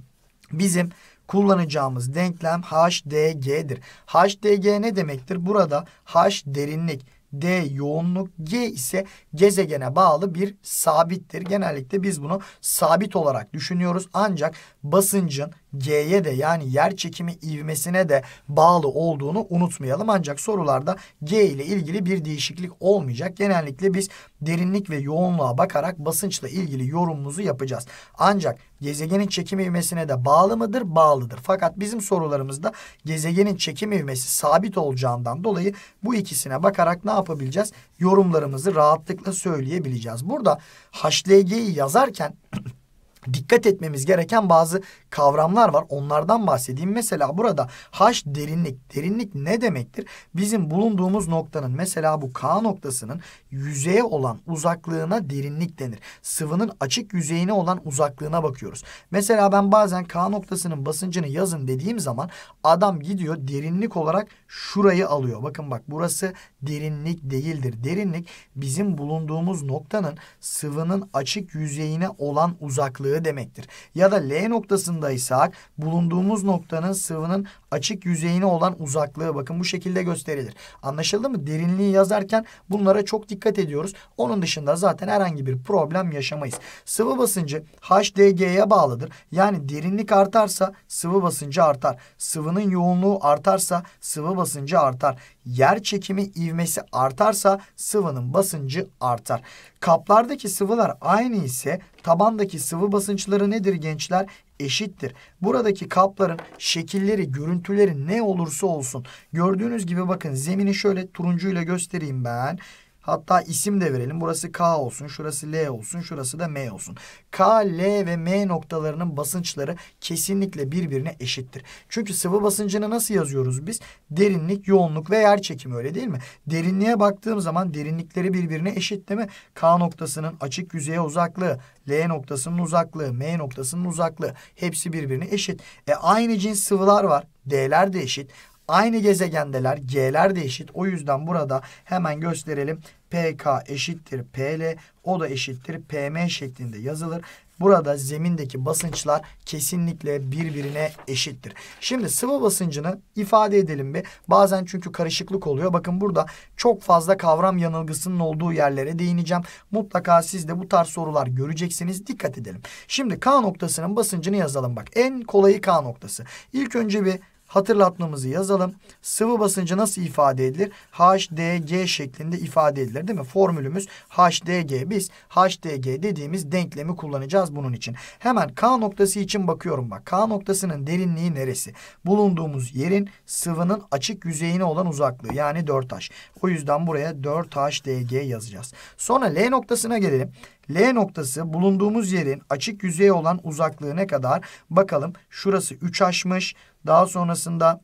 [SPEAKER 1] bizim kullanacağımız denklem HDG'dir. HDG ne demektir? Burada H derinlik, D yoğunluk, G ise gezegene bağlı bir sabittir. Genellikle biz bunu sabit olarak düşünüyoruz. Ancak basıncın G'ye de yani yer çekimi ivmesine de bağlı olduğunu unutmayalım. Ancak sorularda G ile ilgili bir değişiklik olmayacak. Genellikle biz derinlik ve yoğunluğa bakarak basınçla ilgili yorumumuzu yapacağız. Ancak gezegenin çekim ivmesine de bağlı mıdır? Bağlıdır. Fakat bizim sorularımızda gezegenin çekim ivmesi sabit olacağından dolayı bu ikisine bakarak ne yapabileceğiz? Yorumlarımızı rahatlıkla söyleyebileceğiz. Burada HLG'yi yazarken dikkat etmemiz gereken bazı kavramlar var. Onlardan bahsedeyim. Mesela burada H derinlik. Derinlik ne demektir? Bizim bulunduğumuz noktanın mesela bu K noktasının yüzeye olan uzaklığına derinlik denir. Sıvının açık yüzeyine olan uzaklığına bakıyoruz. Mesela ben bazen K noktasının basıncını yazın dediğim zaman adam gidiyor derinlik olarak şurayı alıyor. Bakın bak burası derinlik değildir. Derinlik bizim bulunduğumuz noktanın sıvının açık yüzeyine olan uzaklığı sıvı demektir. Ya da L noktasındaysak bulunduğumuz noktanın sıvının açık yüzeyine olan uzaklığı bakın bu şekilde gösterilir. Anlaşıldı mı? Derinliği yazarken bunlara çok dikkat ediyoruz. Onun dışında zaten herhangi bir problem yaşamayız. Sıvı basıncı HDG'ye bağlıdır. Yani derinlik artarsa sıvı basıncı artar. Sıvının yoğunluğu artarsa sıvı basıncı artar. Yer çekimi ivmesi artarsa sıvının basıncı artar. Kaplardaki sıvılar aynı ise tabandaki sıvı basınçları nedir gençler? eşittir. Buradaki kapların şekilleri, görüntüleri ne olursa olsun. Gördüğünüz gibi bakın zemini şöyle turuncuyla göstereyim ben. Hatta isim de verelim. Burası K olsun, şurası L olsun, şurası da M olsun. K, L ve M noktalarının basınçları kesinlikle birbirine eşittir. Çünkü sıvı basıncını nasıl yazıyoruz biz? Derinlik, yoğunluk ve yer çekimi öyle değil mi? Derinliğe baktığım zaman derinlikleri birbirine eşit değil mi? K noktasının açık yüzeye uzaklığı, L noktasının uzaklığı, M noktasının uzaklığı hepsi birbirine eşit. E aynı cins sıvılar var. D'ler de eşit. Aynı gezegendeler G'ler de eşit. O yüzden burada hemen gösterelim. PK eşittir PL o da eşittir PM şeklinde yazılır. Burada zemindeki basınçlar kesinlikle birbirine eşittir. Şimdi sıvı basıncını ifade edelim bir. Bazen çünkü karışıklık oluyor. Bakın burada çok fazla kavram yanılgısının olduğu yerlere değineceğim. Mutlaka siz de bu tarz sorular göreceksiniz. Dikkat edelim. Şimdi K noktasının basıncını yazalım bak. En kolayı K noktası. İlk önce bir hatırlatmamızı yazalım. Sıvı basıncı nasıl ifade edilir? HDG şeklinde ifade edilir değil mi? Formülümüz HDG. Biz HDG dediğimiz denklemi kullanacağız bunun için. Hemen K noktası için bakıyorum bak. K noktasının derinliği neresi? Bulunduğumuz yerin sıvının açık yüzeyine olan uzaklığı yani 4H. O yüzden buraya 4HDG yazacağız. Sonra L noktasına gelelim. L noktası bulunduğumuz yerin açık yüzeye olan uzaklığı ne kadar? Bakalım şurası 3H'mış. Daha sonrasında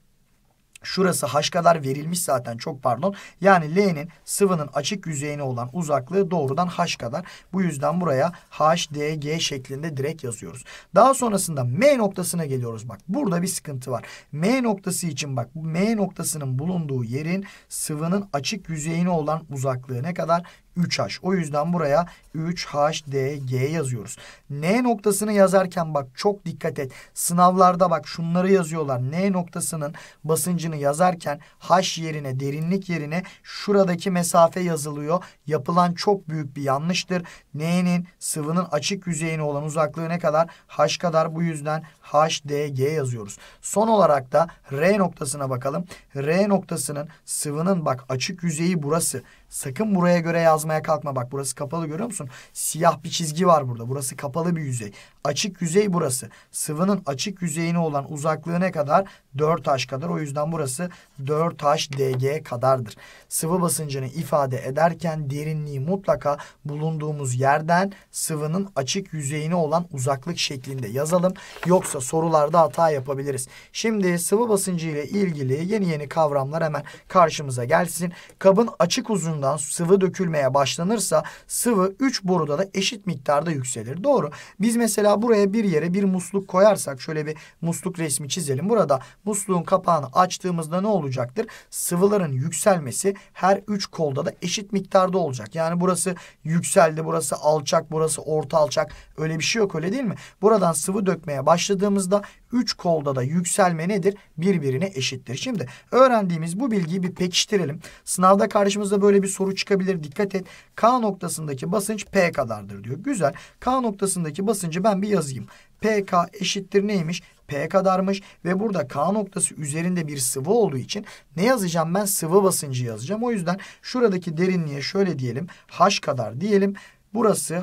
[SPEAKER 1] Şurası haş kadar verilmiş zaten çok pardon. Yani L'nin sıvının açık yüzeyine olan uzaklığı doğrudan haş kadar. Bu yüzden buraya HDG şeklinde direkt yazıyoruz. Daha sonrasında M noktasına geliyoruz. Bak burada bir sıkıntı var. M noktası için bak M noktasının bulunduğu yerin sıvının açık yüzeyine olan uzaklığı ne kadar? 3H. O yüzden buraya 3HDG yazıyoruz. N noktasını yazarken bak çok dikkat et. Sınavlarda bak şunları yazıyorlar. N noktasının basıncını yazarken H yerine derinlik yerine şuradaki mesafe yazılıyor. Yapılan çok büyük bir yanlıştır. N'nin sıvının açık yüzeyine olan uzaklığı ne kadar? H kadar. Bu yüzden HDG yazıyoruz. Son olarak da R noktasına bakalım. R noktasının sıvının bak açık yüzeyi burası. Sakın buraya göre yazmaya kalkma. Bak burası kapalı görüyor musun? Siyah bir çizgi var burada. Burası kapalı bir yüzey. Açık yüzey burası. Sıvının açık yüzeyine olan uzaklığı ne kadar? 4H kadar. O yüzden burası 4H dg kadardır. Sıvı basıncını ifade ederken derinliği mutlaka bulunduğumuz yerden sıvının açık yüzeyine olan uzaklık şeklinde yazalım. Yoksa sorularda hata yapabiliriz. Şimdi sıvı basıncı ile ilgili yeni yeni kavramlar hemen karşımıza gelsin. Kabın açık uzun ucundan sıvı dökülmeye başlanırsa sıvı 3 boruda da eşit miktarda yükselir. Doğru. Biz mesela buraya bir yere bir musluk koyarsak şöyle bir musluk resmi çizelim. Burada musluğun kapağını açtığımızda ne olacaktır? Sıvıların yükselmesi her 3 kolda da eşit miktarda olacak. Yani burası yükseldi, burası alçak, burası orta alçak. Öyle bir şey yok öyle değil mi? Buradan sıvı dökmeye başladığımızda Üç kolda da yükselme nedir? Birbirine eşittir. Şimdi öğrendiğimiz bu bilgiyi bir pekiştirelim. Sınavda karşımızda böyle bir soru çıkabilir. Dikkat et. K noktasındaki basınç P kadardır diyor. Güzel. K noktasındaki basıncı ben bir yazayım. PK eşittir neymiş? P kadarmış ve burada K noktası üzerinde bir sıvı olduğu için ne yazacağım ben? Sıvı basıncı yazacağım. O yüzden şuradaki derinliğe şöyle diyelim. H kadar diyelim. Burası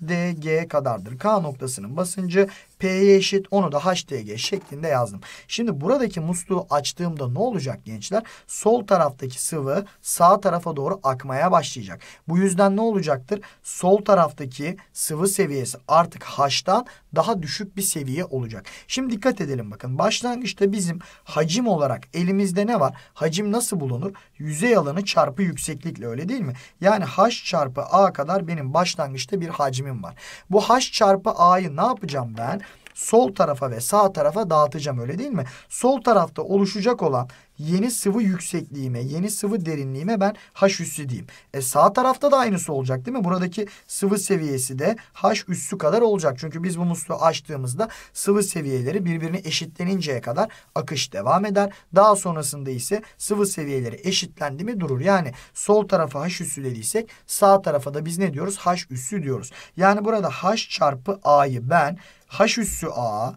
[SPEAKER 1] d g kadardır. K noktasının basıncı P'ye eşit onu da HDG şeklinde yazdım. Şimdi buradaki musluğu açtığımda ne olacak gençler? Sol taraftaki sıvı sağ tarafa doğru akmaya başlayacak. Bu yüzden ne olacaktır? Sol taraftaki sıvı seviyesi artık H'tan daha düşük bir seviye olacak. Şimdi dikkat edelim bakın. Başlangıçta bizim hacim olarak elimizde ne var? Hacim nasıl bulunur? Yüzey alanı çarpı yükseklikle öyle değil mi? Yani H çarpı A kadar benim başlangıçta bir hacmim var. Bu H çarpı A'yı ne yapacağım ben? sol tarafa ve sağ tarafa dağıtacağım öyle değil mi? Sol tarafta oluşacak olan yeni sıvı yüksekliğime, yeni sıvı derinliğime ben H üssü diyeyim. E sağ tarafta da aynısı olacak değil mi? Buradaki sıvı seviyesi de H üssü kadar olacak. Çünkü biz bu musluğu açtığımızda sıvı seviyeleri birbirine eşitleninceye kadar akış devam eder. Daha sonrasında ise sıvı seviyeleri eşitlendi mi durur. Yani sol tarafa H üssü dediysek sağ tarafa da biz ne diyoruz? H üssü diyoruz. Yani burada H çarpı A'yı ben H üssü A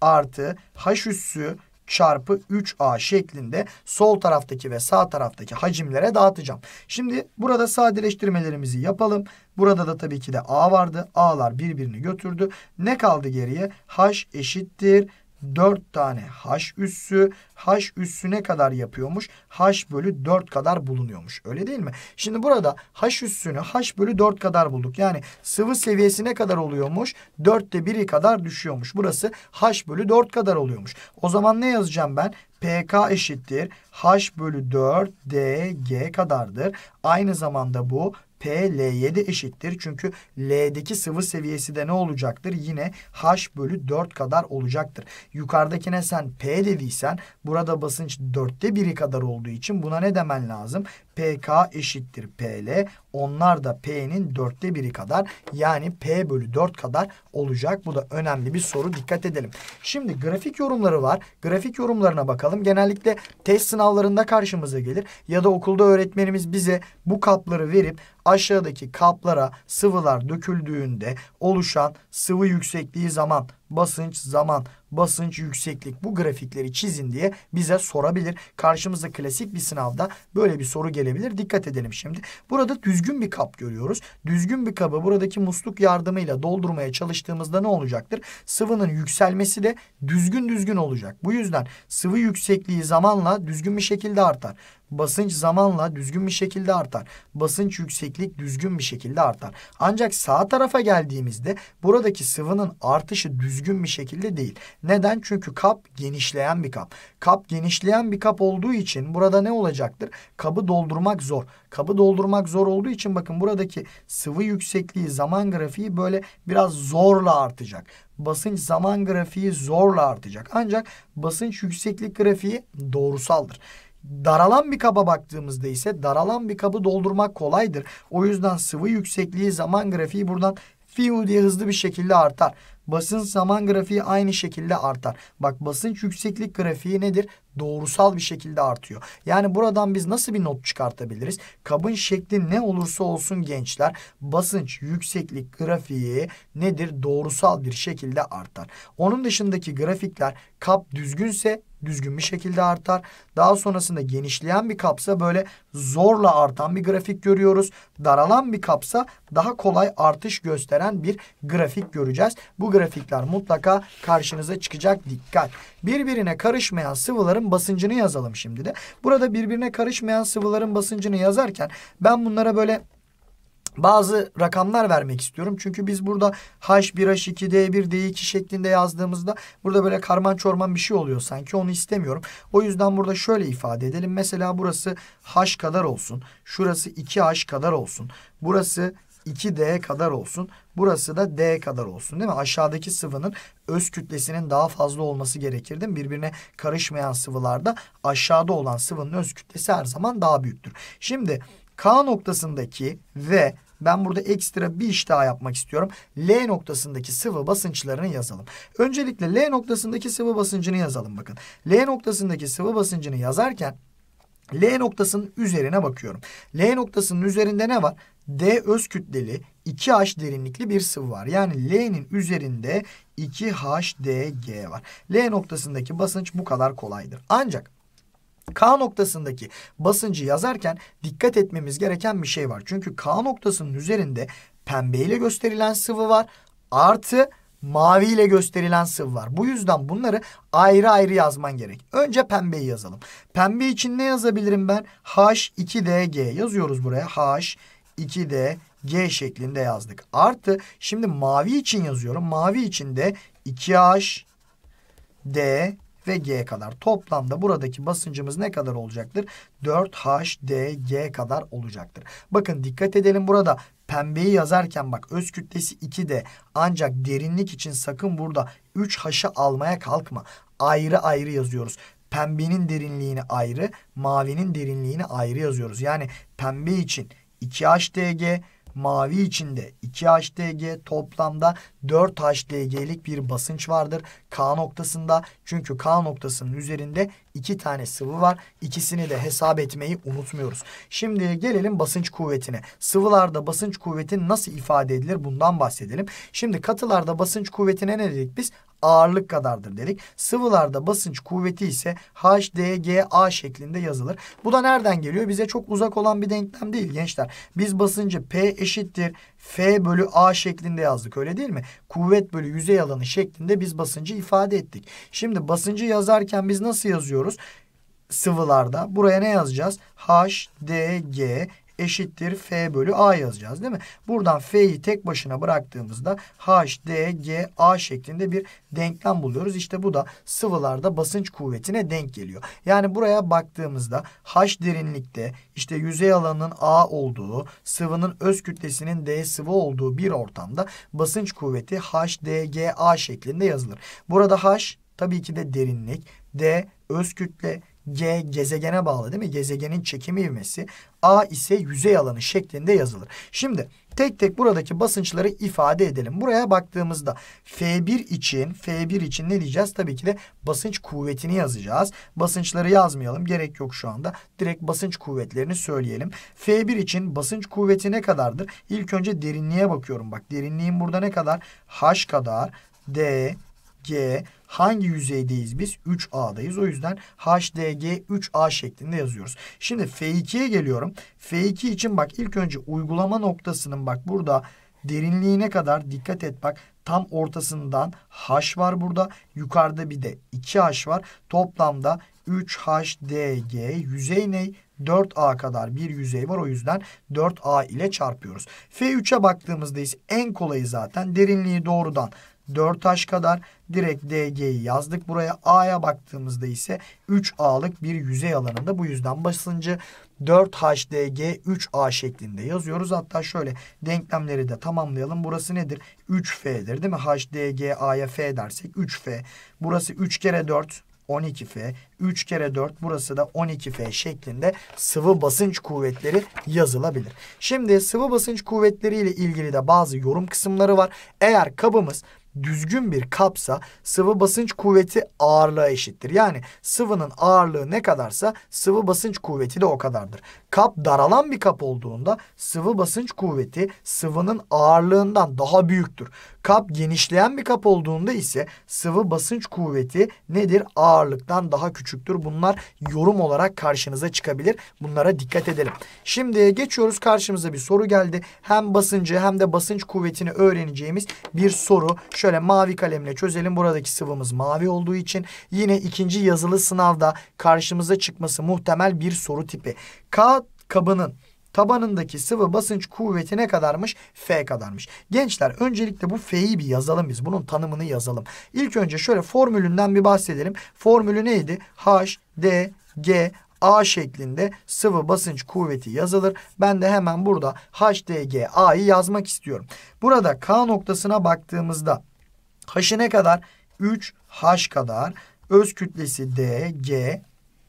[SPEAKER 1] artı H üssü çarpı 3A şeklinde sol taraftaki ve sağ taraftaki hacimlere dağıtacağım. Şimdi burada sadeleştirmelerimizi yapalım. Burada da tabii ki de A vardı. A'lar birbirini götürdü. Ne kaldı geriye? H eşittir 4 tane h üssü h üssü ne kadar yapıyormuş? h bölü 4 kadar bulunuyormuş. Öyle değil mi? Şimdi burada h üssünü h bölü 4 kadar bulduk. Yani sıvı seviyesi ne kadar oluyormuş? 4'te 1'i kadar düşüyormuş. Burası h bölü 4 kadar oluyormuş. O zaman ne yazacağım ben? PK eşittir. H bölü 4 DG kadardır. Aynı zamanda bu P L7 eşittir. Çünkü L'deki sıvı seviyesi de ne olacaktır? Yine H bölü 4 kadar olacaktır. Yukarıdakine sen P dediysen burada basınç 4'te 1'i kadar olduğu için buna ne demen lazım? PK eşittir PL. Onlar da P'nin dörtte biri kadar yani P bölü 4 kadar olacak. Bu da önemli bir soru. Dikkat edelim. Şimdi grafik yorumları var. Grafik yorumlarına bakalım. Genellikle test sınavlarında karşımıza gelir. Ya da okulda öğretmenimiz bize bu kapları verip aşağıdaki kaplara sıvılar döküldüğünde oluşan sıvı yüksekliği zaman, basınç zaman, basınç, yükseklik bu grafikleri çizin diye bize sorabilir. Karşımızda klasik bir sınavda böyle bir soru gelebilir. Dikkat edelim şimdi. Burada düzgün bir kap görüyoruz. Düzgün bir kabı buradaki musluk yardımıyla doldurmaya çalıştığımızda ne olacaktır? Sıvının yükselmesi de düzgün düzgün olacak. Bu yüzden sıvı yüksekliği zamanla düzgün bir şekilde artar. Basınç zamanla düzgün bir şekilde artar. Basınç yükseklik düzgün bir şekilde artar. Ancak sağ tarafa geldiğimizde buradaki sıvının artışı düzgün bir şekilde değil. Neden? Çünkü kap genişleyen bir kap. Kap genişleyen bir kap olduğu için burada ne olacaktır? Kabı doldurmak zor. Kabı doldurmak zor olduğu için bakın buradaki sıvı yüksekliği zaman grafiği böyle biraz zorla artacak basınç zaman grafiği zorla artacak. Ancak basınç yükseklik grafiği doğrusaldır. Daralan bir kaba baktığımızda ise daralan bir kabı doldurmak kolaydır. O yüzden sıvı yüksekliği zaman grafiği buradan fiu diye hızlı bir şekilde artar. Basınç zaman grafiği aynı şekilde artar. Bak basınç yükseklik grafiği nedir? Doğrusal bir şekilde artıyor. Yani buradan biz nasıl bir not çıkartabiliriz? Kabın şekli ne olursa olsun gençler basınç yükseklik grafiği nedir? Doğrusal bir şekilde artar. Onun dışındaki grafikler kap düzgünse düzgün bir şekilde artar. Daha sonrasında genişleyen bir kapsa böyle zorla artan bir grafik görüyoruz. Daralan bir kapsa daha kolay artış gösteren bir grafik göreceğiz. Bu grafikler mutlaka karşınıza çıkacak. Dikkat! Birbirine karışmayan sıvıların basıncını yazalım şimdi de. Burada birbirine karışmayan sıvıların basıncını yazarken ben bunlara böyle bazı rakamlar vermek istiyorum. Çünkü biz burada H1, H2, D1, D2 şeklinde yazdığımızda burada böyle karman çorman bir şey oluyor sanki onu istemiyorum. O yüzden burada şöyle ifade edelim. Mesela burası H kadar olsun. Şurası 2H kadar olsun. Burası 2D kadar olsun. Burası da D kadar olsun değil mi? Aşağıdaki sıvının öz kütlesinin daha fazla olması gerekir değil mi? Birbirine karışmayan sıvılarda aşağıda olan sıvının öz kütlesi her zaman daha büyüktür. Şimdi K noktasındaki ve ben burada ekstra bir iş daha yapmak istiyorum. L noktasındaki sıvı basınçlarını yazalım. Öncelikle L noktasındaki sıvı basıncını yazalım bakın. L noktasındaki sıvı basıncını yazarken L noktasının üzerine bakıyorum. L noktasının üzerinde ne var? D öz kütleli 2H derinlikli bir sıvı var. Yani L'nin üzerinde 2HDG var. L noktasındaki basınç bu kadar kolaydır. Ancak K noktasındaki basıncı yazarken dikkat etmemiz gereken bir şey var. Çünkü K noktasının üzerinde pembeyle gösterilen sıvı var artı mavi ile gösterilen sıvı var. Bu yüzden bunları ayrı ayrı yazman gerek. Önce pembeyi yazalım. Pembe için ne yazabilirim ben? H2DG yazıyoruz buraya. h 2 dg şeklinde yazdık. Artı şimdi mavi için yazıyorum. Mavi için de 2H D ve G kadar. Toplamda buradaki basıncımız ne kadar olacaktır? 4HDG kadar olacaktır. Bakın dikkat edelim burada pembeyi yazarken bak öz kütlesi 2 de ancak derinlik için sakın burada 3H'ı almaya kalkma. Ayrı ayrı yazıyoruz pembenin derinliğini ayrı, mavinin derinliğini ayrı yazıyoruz. Yani pembe için 2HDG, Mavi içinde 2 HDG toplamda 4 HDG'lik bir basınç vardır. K noktasında çünkü K noktasının üzerinde 2 tane sıvı var. İkisini de hesap etmeyi unutmuyoruz. Şimdi gelelim basınç kuvvetine. Sıvılarda basınç kuvveti nasıl ifade edilir bundan bahsedelim. Şimdi katılarda basınç kuvvetine ne dedik biz? ağırlık kadardır dedik. Sıvılarda basınç kuvveti ise HDGA şeklinde yazılır. Bu da nereden geliyor? Bize çok uzak olan bir denklem değil gençler. Biz basıncı P eşittir F bölü A şeklinde yazdık öyle değil mi? Kuvvet bölü yüzey alanı şeklinde biz basıncı ifade ettik. Şimdi basıncı yazarken biz nasıl yazıyoruz? sıvılarda buraya ne yazacağız? H, D, G eşittir F bölü A yazacağız değil mi? Buradan F'yi tek başına bıraktığımızda H, D, G, A şeklinde bir denklem buluyoruz. İşte bu da sıvılarda basınç kuvvetine denk geliyor. Yani buraya baktığımızda H derinlikte işte yüzey alanının A olduğu, sıvının öz kütlesinin D sıvı olduğu bir ortamda basınç kuvveti H, D, G, A şeklinde yazılır. Burada H tabii ki de derinlik, D öz kütle, G gezegene bağlı değil mi? Gezegenin çekimi ivmesi. A ise yüzey alanı şeklinde yazılır. Şimdi tek tek buradaki basınçları ifade edelim. Buraya baktığımızda F1 için F1 için ne diyeceğiz? Tabii ki de basınç kuvvetini yazacağız. Basınçları yazmayalım. Gerek yok şu anda. Direkt basınç kuvvetlerini söyleyelim. F1 için basınç kuvveti ne kadardır? İlk önce derinliğe bakıyorum. Bak derinliğim burada ne kadar? H kadar. D, G hangi yüzeydeyiz biz? 3A'dayız. O yüzden HDG 3A şeklinde yazıyoruz. Şimdi F2'ye geliyorum. F2 için bak ilk önce uygulama noktasının bak burada derinliğine kadar dikkat et bak tam ortasından H var burada. Yukarıda bir de 2H var. Toplamda 3HDG yüzey ney? 4A kadar bir yüzey var. O yüzden 4A ile çarpıyoruz. F3'e baktığımızda ise en kolayı zaten derinliği doğrudan 4H kadar direkt DG'yi yazdık. Buraya A'ya baktığımızda ise 3A'lık bir yüzey alanında bu yüzden basıncı 4HDG 3A şeklinde yazıyoruz. Hatta şöyle denklemleri de tamamlayalım. Burası nedir? 3F'dir değil mi? HDGA'ya F dersek 3F. Burası 3 kere 4 12F, 3 kere 4 burası da 12F şeklinde sıvı basınç kuvvetleri yazılabilir. Şimdi sıvı basınç kuvvetleri ile ilgili de bazı yorum kısımları var. Eğer kabımız düzgün bir kapsa sıvı basınç kuvveti ağırlığa eşittir. Yani sıvının ağırlığı ne kadarsa sıvı basınç kuvveti de o kadardır. Kap daralan bir kap olduğunda sıvı basınç kuvveti sıvının ağırlığından daha büyüktür. Kap genişleyen bir kap olduğunda ise sıvı basınç kuvveti nedir? Ağırlıktan daha küçüktür. Bunlar yorum olarak karşınıza çıkabilir. Bunlara dikkat edelim. Şimdi geçiyoruz karşımıza bir soru geldi. Hem basıncı hem de basınç kuvvetini öğreneceğimiz bir soru. Şöyle mavi kalemle çözelim. Buradaki sıvımız mavi olduğu için yine ikinci yazılı sınavda karşımıza çıkması muhtemel bir soru tipi. Kağıt kabının tabanındaki sıvı basınç kuvveti ne kadarmış? F kadarmış. Gençler öncelikle bu F'yi bir yazalım biz. Bunun tanımını yazalım. İlk önce şöyle formülünden bir bahsedelim. Formülü neydi? H, D, G, A şeklinde sıvı basınç kuvveti yazılır. Ben de hemen burada H d g a'yı yazmak istiyorum. Burada K noktasına baktığımızda H'ı ne kadar? 3H kadar. Öz kütlesi D, G,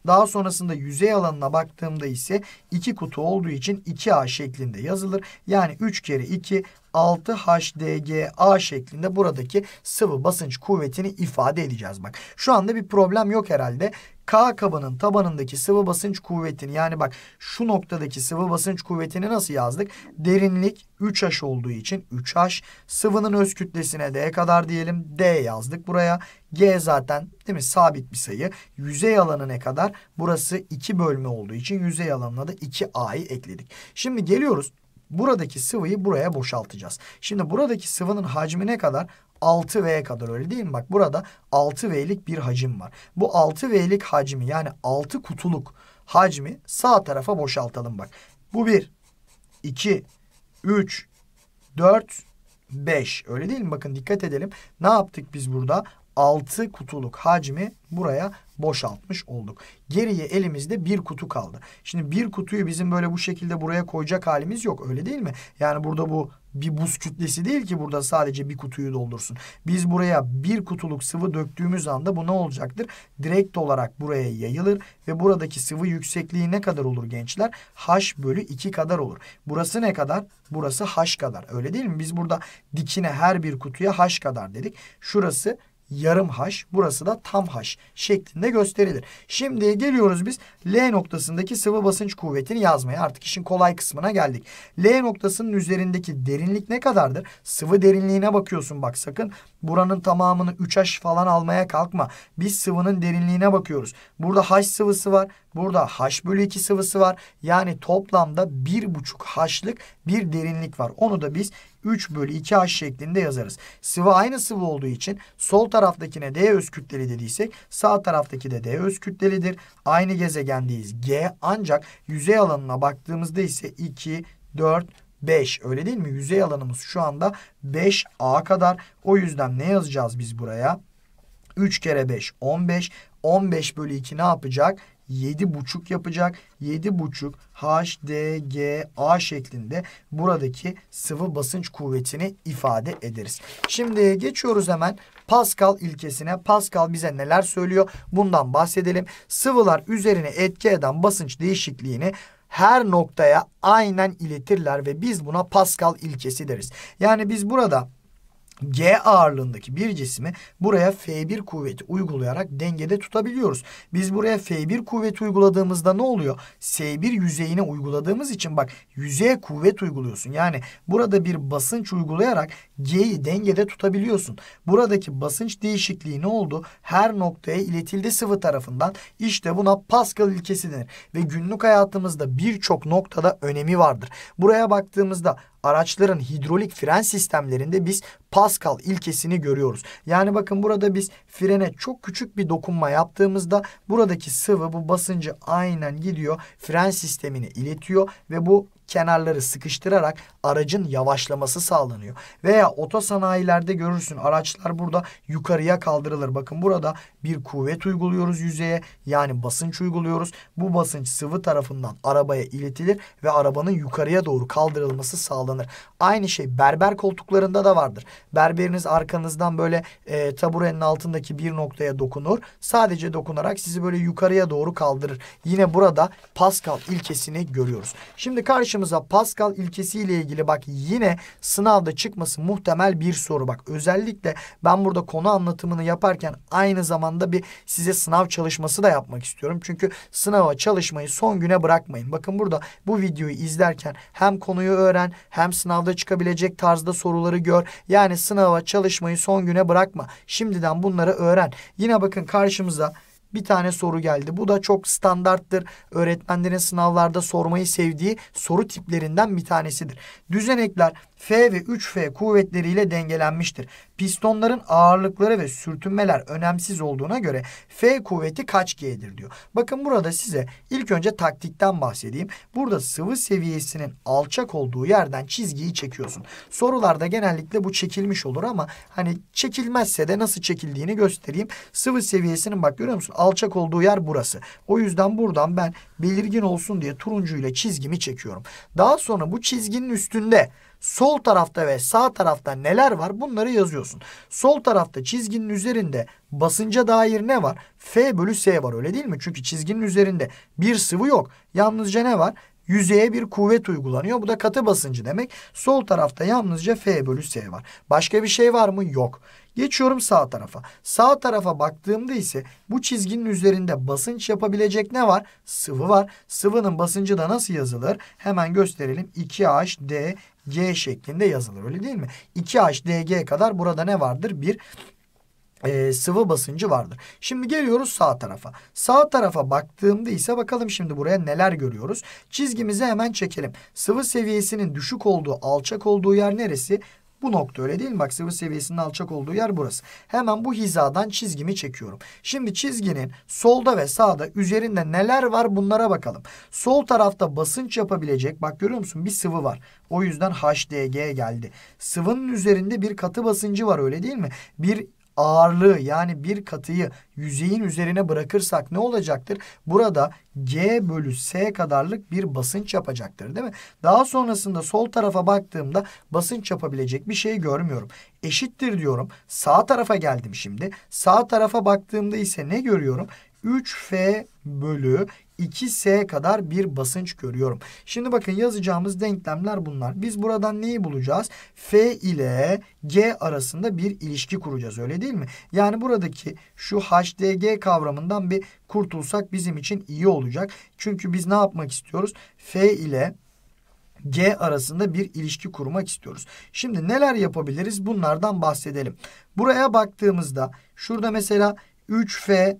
[SPEAKER 1] daha sonrasında yüzey alanına baktığımda ise 2 kutu olduğu için 2A şeklinde yazılır. Yani 3 kere 2 6HDGA şeklinde buradaki sıvı basınç kuvvetini ifade edeceğiz. Bak şu anda bir problem yok herhalde. K kabının tabanındaki sıvı basınç kuvvetini yani bak şu noktadaki sıvı basınç kuvvetini nasıl yazdık? Derinlik 3H olduğu için 3H. Sıvının öz kütlesine D kadar diyelim. D yazdık buraya. G zaten değil mi sabit bir sayı. Yüzey alanı ne kadar? Burası 2 bölme olduğu için yüzey alanına da 2A'yı ekledik. Şimdi geliyoruz. Buradaki sıvıyı buraya boşaltacağız. Şimdi buradaki sıvının hacmi ne kadar? 6V kadar öyle değil mi? Bak burada 6V'lik bir hacim var. Bu 6V'lik hacmi yani 6 kutuluk hacmi sağ tarafa boşaltalım bak. Bu 1, 2, 3, 4, 5. Öyle değil mi? Bakın dikkat edelim. Ne yaptık biz burada? 6 kutuluk hacmi buraya boşaltmış olduk. Geriye elimizde bir kutu kaldı. Şimdi bir kutuyu bizim böyle bu şekilde buraya koyacak halimiz yok öyle değil mi? Yani burada bu bir buz kütlesi değil ki burada sadece bir kutuyu doldursun. Biz buraya bir kutuluk sıvı döktüğümüz anda bu ne olacaktır? Direkt olarak buraya yayılır ve buradaki sıvı yüksekliği ne kadar olur gençler? H bölü 2 kadar olur. Burası ne kadar? Burası H kadar. Öyle değil mi? Biz burada dikine her bir kutuya H kadar dedik. Şurası yarım haş, burası da tam haş şeklinde gösterilir. Şimdi geliyoruz biz L noktasındaki sıvı basınç kuvvetini yazmaya. Artık işin kolay kısmına geldik. L noktasının üzerindeki derinlik ne kadardır? Sıvı derinliğine bakıyorsun bak sakın buranın tamamını 3 haş falan almaya kalkma. Biz sıvının derinliğine bakıyoruz. Burada haş sıvısı var. Burada H bölü 2 sıvısı var. Yani toplamda 1,5 H'lık bir derinlik var. Onu da biz 3 bölü 2 H şeklinde yazarız. Sıvı aynı sıvı olduğu için sol taraftakine D öz kütleli dediysek sağ taraftaki de D öz kütlelidir. Aynı gezegendeyiz G ancak yüzey alanına baktığımızda ise 2, 4, 5 öyle değil mi? Yüzey alanımız şu anda 5A kadar. O yüzden ne yazacağız biz buraya? 3 kere 5 15. 15 bölü 2 ne yapacak? 7,5 yapacak. 7,5 HDGA şeklinde buradaki sıvı basınç kuvvetini ifade ederiz. Şimdi geçiyoruz hemen Pascal ilkesine. Pascal bize neler söylüyor? Bundan bahsedelim. Sıvılar üzerine etki eden basınç değişikliğini her noktaya aynen iletirler ve biz buna Pascal ilkesi deriz. Yani biz burada G ağırlığındaki bir cismi buraya F1 kuvveti uygulayarak dengede tutabiliyoruz. Biz buraya F1 kuvveti uyguladığımızda ne oluyor? S1 yüzeyine uyguladığımız için bak yüzeye kuvvet uyguluyorsun. Yani burada bir basınç uygulayarak G'yi dengede tutabiliyorsun. Buradaki basınç değişikliği ne oldu? Her noktaya iletildi sıvı tarafından. İşte buna Pascal ilkesi denir. Ve günlük hayatımızda birçok noktada önemi vardır. Buraya baktığımızda araçların hidrolik fren sistemlerinde biz Pascal ilkesini görüyoruz. Yani bakın burada biz frene çok küçük bir dokunma yaptığımızda buradaki sıvı bu basıncı aynen gidiyor. Fren sistemini iletiyor ve bu kenarları sıkıştırarak aracın yavaşlaması sağlanıyor. Veya otosanayilerde görürsün araçlar burada yukarıya kaldırılır. Bakın burada bir kuvvet uyguluyoruz yüzeye yani basınç uyguluyoruz. Bu basınç sıvı tarafından arabaya iletilir ve arabanın yukarıya doğru kaldırılması sağlanır. Aynı şey berber koltuklarında da vardır. Berberiniz arkanızdan böyle e, taburenin altındaki bir noktaya dokunur. Sadece dokunarak sizi böyle yukarıya doğru kaldırır. Yine burada Pascal ilkesini görüyoruz. Şimdi karşımızda karşımıza Pascal ilkesiyle ilgili bak yine sınavda çıkması muhtemel bir soru. Bak özellikle ben burada konu anlatımını yaparken aynı zamanda bir size sınav çalışması da yapmak istiyorum. Çünkü sınava çalışmayı son güne bırakmayın. Bakın burada bu videoyu izlerken hem konuyu öğren hem sınavda çıkabilecek tarzda soruları gör. Yani sınava çalışmayı son güne bırakma. Şimdiden bunları öğren. Yine bakın karşımıza bir tane soru geldi. Bu da çok standarttır. Öğretmenlerin sınavlarda sormayı sevdiği soru tiplerinden bir tanesidir. Düzenekler F ve 3F kuvvetleriyle dengelenmiştir. Pistonların ağırlıkları ve sürtünmeler önemsiz olduğuna göre F kuvveti kaç G'dir diyor. Bakın burada size ilk önce taktikten bahsedeyim. Burada sıvı seviyesinin alçak olduğu yerden çizgiyi çekiyorsun. Sorularda genellikle bu çekilmiş olur ama hani çekilmezse de nasıl çekildiğini göstereyim. Sıvı seviyesinin bak görüyor musun? Alçak olduğu yer burası. O yüzden buradan ben belirgin olsun diye turuncuyla çizgimi çekiyorum. Daha sonra bu çizginin üstünde Sol tarafta ve sağ tarafta neler var bunları yazıyorsun. Sol tarafta çizginin üzerinde basınca dair ne var? F bölü S var öyle değil mi? Çünkü çizginin üzerinde bir sıvı yok. Yalnızca ne var? Yüzeye bir kuvvet uygulanıyor. Bu da katı basıncı demek. Sol tarafta yalnızca F bölü S var. Başka bir şey var mı? Yok. Geçiyorum sağ tarafa. Sağ tarafa baktığımda ise bu çizginin üzerinde basınç yapabilecek ne var? Sıvı var. Sıvının basıncı da nasıl yazılır? Hemen gösterelim. 2H D G şeklinde yazılır öyle değil mi? 2HDG kadar burada ne vardır? Bir e, sıvı basıncı vardır. Şimdi geliyoruz sağ tarafa. Sağ tarafa baktığımda ise bakalım şimdi buraya neler görüyoruz. Çizgimizi hemen çekelim. Sıvı seviyesinin düşük olduğu, alçak olduğu yer neresi? Bu nokta öyle değil mi? Bak sıfır seviyesinin alçak olduğu yer burası. Hemen bu hizadan çizgimi çekiyorum. Şimdi çizginin solda ve sağda üzerinde neler var bunlara bakalım. Sol tarafta basınç yapabilecek bak görüyor musun bir sıvı var. O yüzden HDG geldi. Sıvının üzerinde bir katı basıncı var öyle değil mi? Bir ağırlığı yani bir katıyı yüzeyin üzerine bırakırsak ne olacaktır? Burada G bölü S kadarlık bir basınç yapacaktır değil mi? Daha sonrasında sol tarafa baktığımda basınç yapabilecek bir şey görmüyorum. Eşittir diyorum. Sağ tarafa geldim şimdi. Sağ tarafa baktığımda ise ne görüyorum? 3F bölü 2S kadar bir basınç görüyorum. Şimdi bakın yazacağımız denklemler bunlar. Biz buradan neyi bulacağız? F ile G arasında bir ilişki kuracağız öyle değil mi? Yani buradaki şu HDG kavramından bir kurtulsak bizim için iyi olacak. Çünkü biz ne yapmak istiyoruz? F ile G arasında bir ilişki kurmak istiyoruz. Şimdi neler yapabiliriz bunlardan bahsedelim. Buraya baktığımızda şurada mesela 3F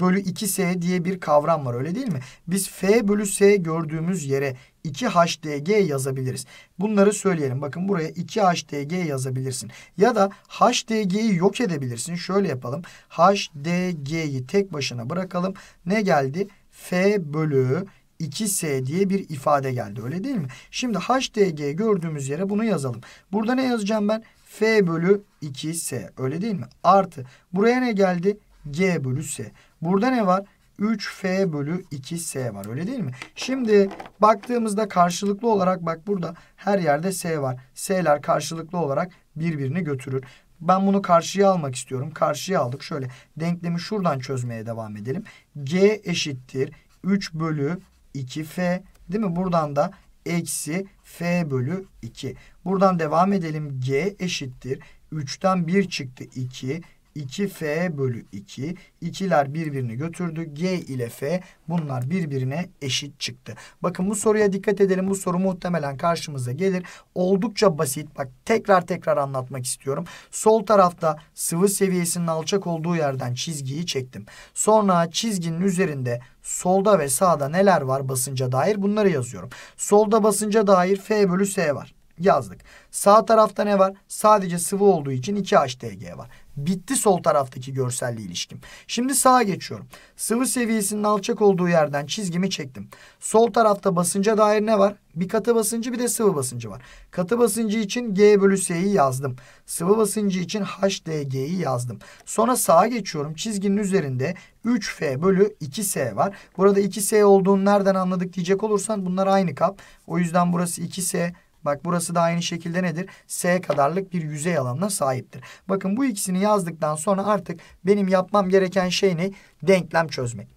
[SPEAKER 1] bölü 2S diye bir kavram var öyle değil mi? Biz F bölü S gördüğümüz yere 2HDG yazabiliriz. Bunları söyleyelim. Bakın buraya 2HDG yazabilirsin. Ya da HDG'yi yok edebilirsin. Şöyle yapalım. HDG'yi tek başına bırakalım. Ne geldi? F bölü 2S diye bir ifade geldi öyle değil mi? Şimdi HDG gördüğümüz yere bunu yazalım. Burada ne yazacağım ben? F bölü 2S öyle değil mi? Artı buraya ne geldi? G bölü S. Burada ne var? 3F bölü 2S var öyle değil mi? Şimdi baktığımızda karşılıklı olarak bak burada her yerde S var. S'ler karşılıklı olarak birbirini götürür. Ben bunu karşıya almak istiyorum. Karşıya aldık. Şöyle denklemi şuradan çözmeye devam edelim. G eşittir 3 bölü 2F değil mi? Buradan da eksi F bölü 2. Buradan devam edelim. G eşittir. 3'ten 1 çıktı 2. 2F bölü 2. 2'ler birbirini götürdü. G ile F bunlar birbirine eşit çıktı. Bakın bu soruya dikkat edelim. Bu soru muhtemelen karşımıza gelir. Oldukça basit. Bak tekrar tekrar anlatmak istiyorum. Sol tarafta sıvı seviyesinin alçak olduğu yerden çizgiyi çektim. Sonra çizginin üzerinde solda ve sağda neler var basınca dair bunları yazıyorum. Solda basınca dair F bölü S var yazdık. Sağ tarafta ne var? Sadece sıvı olduğu için 2HDG var. Bitti sol taraftaki görselli ilişkim. Şimdi sağa geçiyorum. Sıvı seviyesinin alçak olduğu yerden çizgimi çektim. Sol tarafta basınca dair ne var? Bir katı basıncı bir de sıvı basıncı var. Katı basıncı için G bölü S'yi yazdım. Sıvı basıncı için HDG'yi yazdım. Sonra sağa geçiyorum. Çizginin üzerinde 3F bölü 2S var. Burada 2S olduğunu nereden anladık diyecek olursan bunlar aynı kap. O yüzden burası 2S Bak burası da aynı şekilde nedir? S kadarlık bir yüzey alanına sahiptir. Bakın bu ikisini yazdıktan sonra artık benim yapmam gereken şey ne? Denklem çözmek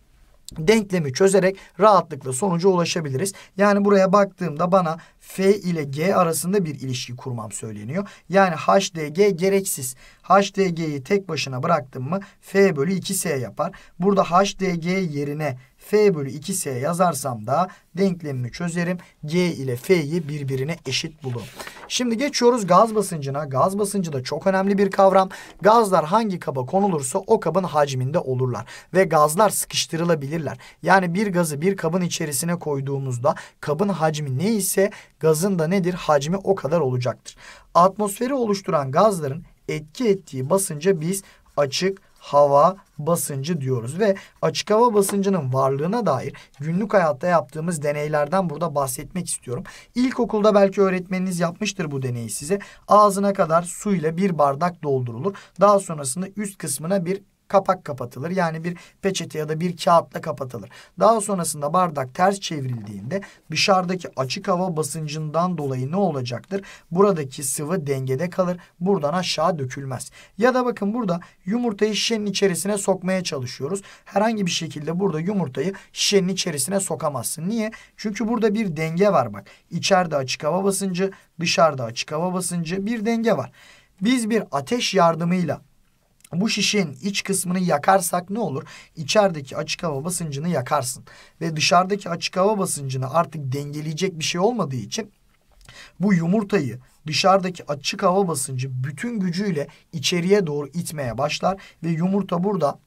[SPEAKER 1] denklemi çözerek rahatlıkla sonuca ulaşabiliriz. Yani buraya baktığımda bana F ile G arasında bir ilişki kurmam söyleniyor. Yani HDG gereksiz. HDG'yi tek başına bıraktım mı F bölü 2S yapar. Burada HDG yerine f bölü 2s yazarsam da denklemimi çözerim. G ile F'yi birbirine eşit bulun. Şimdi geçiyoruz gaz basıncına. Gaz basıncı da çok önemli bir kavram. Gazlar hangi kaba konulursa o kabın hacminde olurlar. Ve gazlar sıkıştırılabilirler. Yani bir gazı bir kabın içerisine koyduğumuzda kabın hacmi neyse gazın da nedir? Hacmi o kadar olacaktır. Atmosferi oluşturan gazların etki ettiği basınca biz açık hava basıncı diyoruz ve açık hava basıncının varlığına dair günlük hayatta yaptığımız deneylerden burada bahsetmek istiyorum. İlkokulda belki öğretmeniniz yapmıştır bu deneyi size. Ağzına kadar su ile bir bardak doldurulur. Daha sonrasında üst kısmına bir kapak kapatılır. Yani bir peçete ya da bir kağıtla kapatılır. Daha sonrasında bardak ters çevrildiğinde dışarıdaki açık hava basıncından dolayı ne olacaktır? Buradaki sıvı dengede kalır. Buradan aşağı dökülmez. Ya da bakın burada yumurtayı şişenin içerisine sokmaya çalışıyoruz. Herhangi bir şekilde burada yumurtayı şişenin içerisine sokamazsın. Niye? Çünkü burada bir denge var bak. İçeride açık hava basıncı, dışarıda açık hava basıncı bir denge var. Biz bir ateş yardımıyla bu şişin iç kısmını yakarsak ne olur? İçerideki açık hava basıncını yakarsın. Ve dışarıdaki açık hava basıncını artık dengeleyecek bir şey olmadığı için bu yumurtayı dışarıdaki açık hava basıncı bütün gücüyle içeriye doğru itmeye başlar ve yumurta burada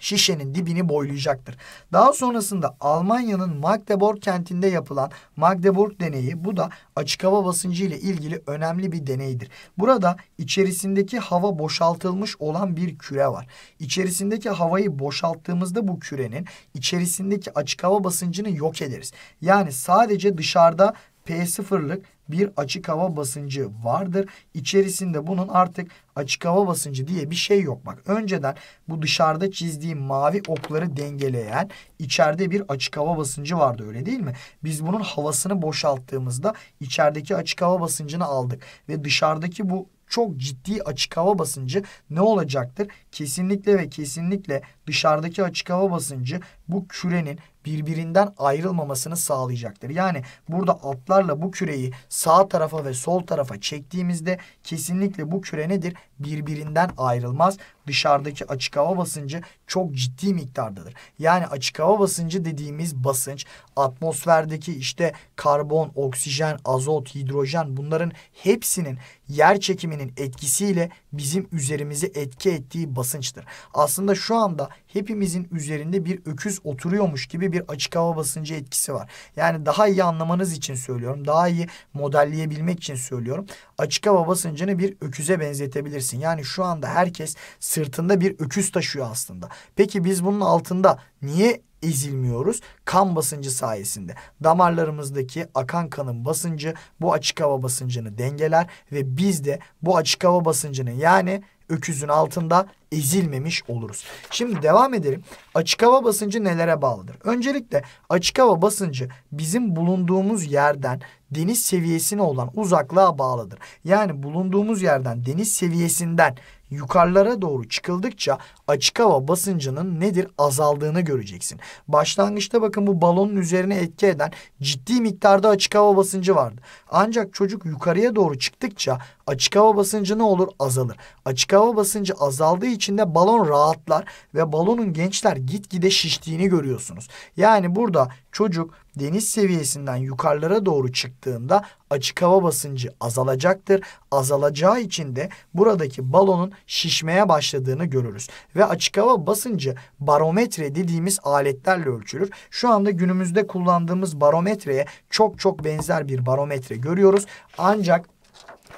[SPEAKER 1] şişenin dibini boylayacaktır. Daha sonrasında Almanya'nın Magdeburg kentinde yapılan Magdeburg deneyi bu da açık hava basıncı ile ilgili önemli bir deneydir. Burada içerisindeki hava boşaltılmış olan bir küre var. İçerisindeki havayı boşalttığımızda bu kürenin içerisindeki açık hava basıncını yok ederiz. Yani sadece dışarıda P0'lık bir açık hava basıncı vardır. İçerisinde bunun artık açık hava basıncı diye bir şey yok. Bak önceden bu dışarıda çizdiğim mavi okları dengeleyen içeride bir açık hava basıncı vardı öyle değil mi? Biz bunun havasını boşalttığımızda içerideki açık hava basıncını aldık ve dışarıdaki bu çok ciddi açık hava basıncı ne olacaktır? Kesinlikle ve kesinlikle dışarıdaki açık hava basıncı bu kürenin birbirinden ayrılmamasını sağlayacaktır. Yani burada atlarla bu küreyi sağ tarafa ve sol tarafa çektiğimizde kesinlikle bu küre nedir? birbirinden ayrılmaz. Dışarıdaki açık hava basıncı çok ciddi miktardadır. Yani açık hava basıncı dediğimiz basınç atmosferdeki işte karbon, oksijen, azot, hidrojen bunların hepsinin yer çekiminin etkisiyle bizim üzerimizi etki ettiği basınçtır. Aslında şu anda hepimizin üzerinde bir öküz oturuyormuş gibi bir açık hava basıncı etkisi var. Yani daha iyi anlamanız için söylüyorum. Daha iyi modelleyebilmek için söylüyorum. Açık hava basıncını bir öküze benzetebilirsiniz kesin. Yani şu anda herkes sırtında bir öküz taşıyor aslında. Peki biz bunun altında niye ezilmiyoruz? Kan basıncı sayesinde. Damarlarımızdaki akan kanın basıncı bu açık hava basıncını dengeler ve biz de bu açık hava basıncını yani öküzün altında ezilmemiş oluruz. Şimdi devam edelim. Açık hava basıncı nelere bağlıdır? Öncelikle açık hava basıncı bizim bulunduğumuz yerden deniz seviyesine olan uzaklığa bağlıdır. Yani bulunduğumuz yerden deniz seviyesinden yukarılara doğru çıkıldıkça açık hava basıncının nedir azaldığını göreceksin. Başlangıçta bakın bu balonun üzerine etki eden ciddi miktarda açık hava basıncı vardı. Ancak çocuk yukarıya doğru çıktıkça Açık hava basıncı ne olur? Azalır. Açık hava basıncı azaldığı için de balon rahatlar ve balonun gençler gitgide şiştiğini görüyorsunuz. Yani burada çocuk deniz seviyesinden yukarılara doğru çıktığında açık hava basıncı azalacaktır. Azalacağı için de buradaki balonun şişmeye başladığını görürüz. Ve açık hava basıncı barometre dediğimiz aletlerle ölçülür. Şu anda günümüzde kullandığımız barometreye çok çok benzer bir barometre görüyoruz. Ancak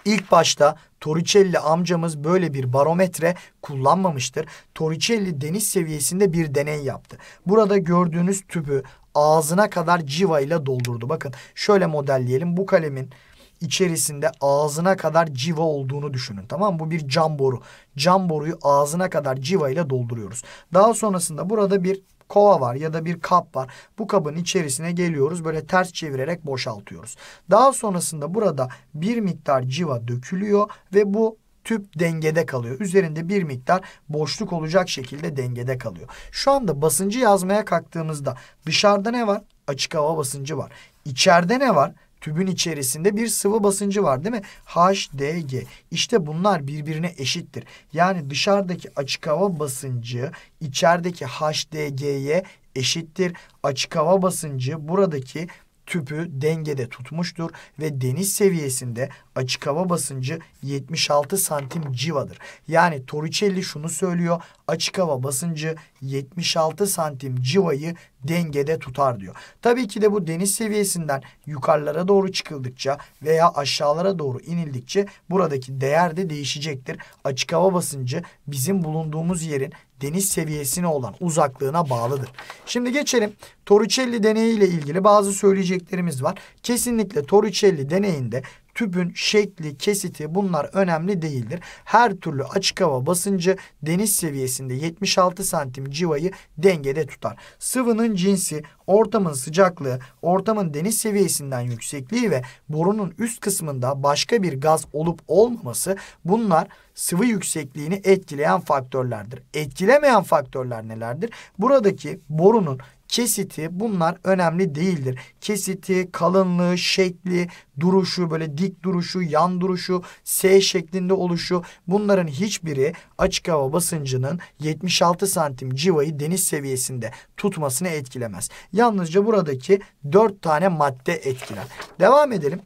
[SPEAKER 1] İlk başta Torricelli amcamız böyle bir barometre kullanmamıştır. Torricelli deniz seviyesinde bir deney yaptı. Burada gördüğünüz tüpü ağzına kadar civa ile doldurdu. Bakın şöyle modelleyelim. Bu kalemin içerisinde ağzına kadar civa olduğunu düşünün. Tamam mı? Bu bir cam boru. Cam boruyu ağzına kadar civa ile dolduruyoruz. Daha sonrasında burada bir kova var ya da bir kap var. Bu kabın içerisine geliyoruz böyle ters çevirerek boşaltıyoruz. Daha sonrasında burada bir miktar civa dökülüyor ve bu tüp dengede kalıyor. Üzerinde bir miktar boşluk olacak şekilde dengede kalıyor. Şu anda basıncı yazmaya kalktığımızda dışarıda ne var? Açık hava basıncı var. İçeride ne var? tübün içerisinde bir sıvı basıncı var değil mi? HDG. İşte bunlar birbirine eşittir. Yani dışarıdaki açık hava basıncı içerideki HDG'ye eşittir. Açık hava basıncı buradaki tüpü dengede tutmuştur ve deniz seviyesinde açık hava basıncı 76 santim civadır. Yani Torricelli şunu söylüyor açık hava basıncı 76 santim civayı dengede tutar diyor. Tabii ki de bu deniz seviyesinden yukarılara doğru çıkıldıkça veya aşağılara doğru inildikçe buradaki değer de değişecektir. Açık hava basıncı bizim bulunduğumuz yerin deniz seviyesine olan uzaklığına bağlıdır. Şimdi geçelim Torricelli deneyi ile ilgili bazı söyleyeceklerimiz var. Kesinlikle Torricelli deneyinde tübün şekli, kesiti bunlar önemli değildir. Her türlü açık hava basıncı deniz seviyesinde 76 santim civayı dengede tutar. Sıvının cinsi, ortamın sıcaklığı, ortamın deniz seviyesinden yüksekliği ve borunun üst kısmında başka bir gaz olup olmaması bunlar sıvı yüksekliğini etkileyen faktörlerdir. Etkilemeyen faktörler nelerdir? Buradaki borunun Kesiti bunlar önemli değildir. Kesiti, kalınlığı, şekli, duruşu, böyle dik duruşu, yan duruşu, S şeklinde oluşu bunların hiçbiri açık hava basıncının 76 santim civayı deniz seviyesinde tutmasını etkilemez. Yalnızca buradaki 4 tane madde etkiler. Devam edelim.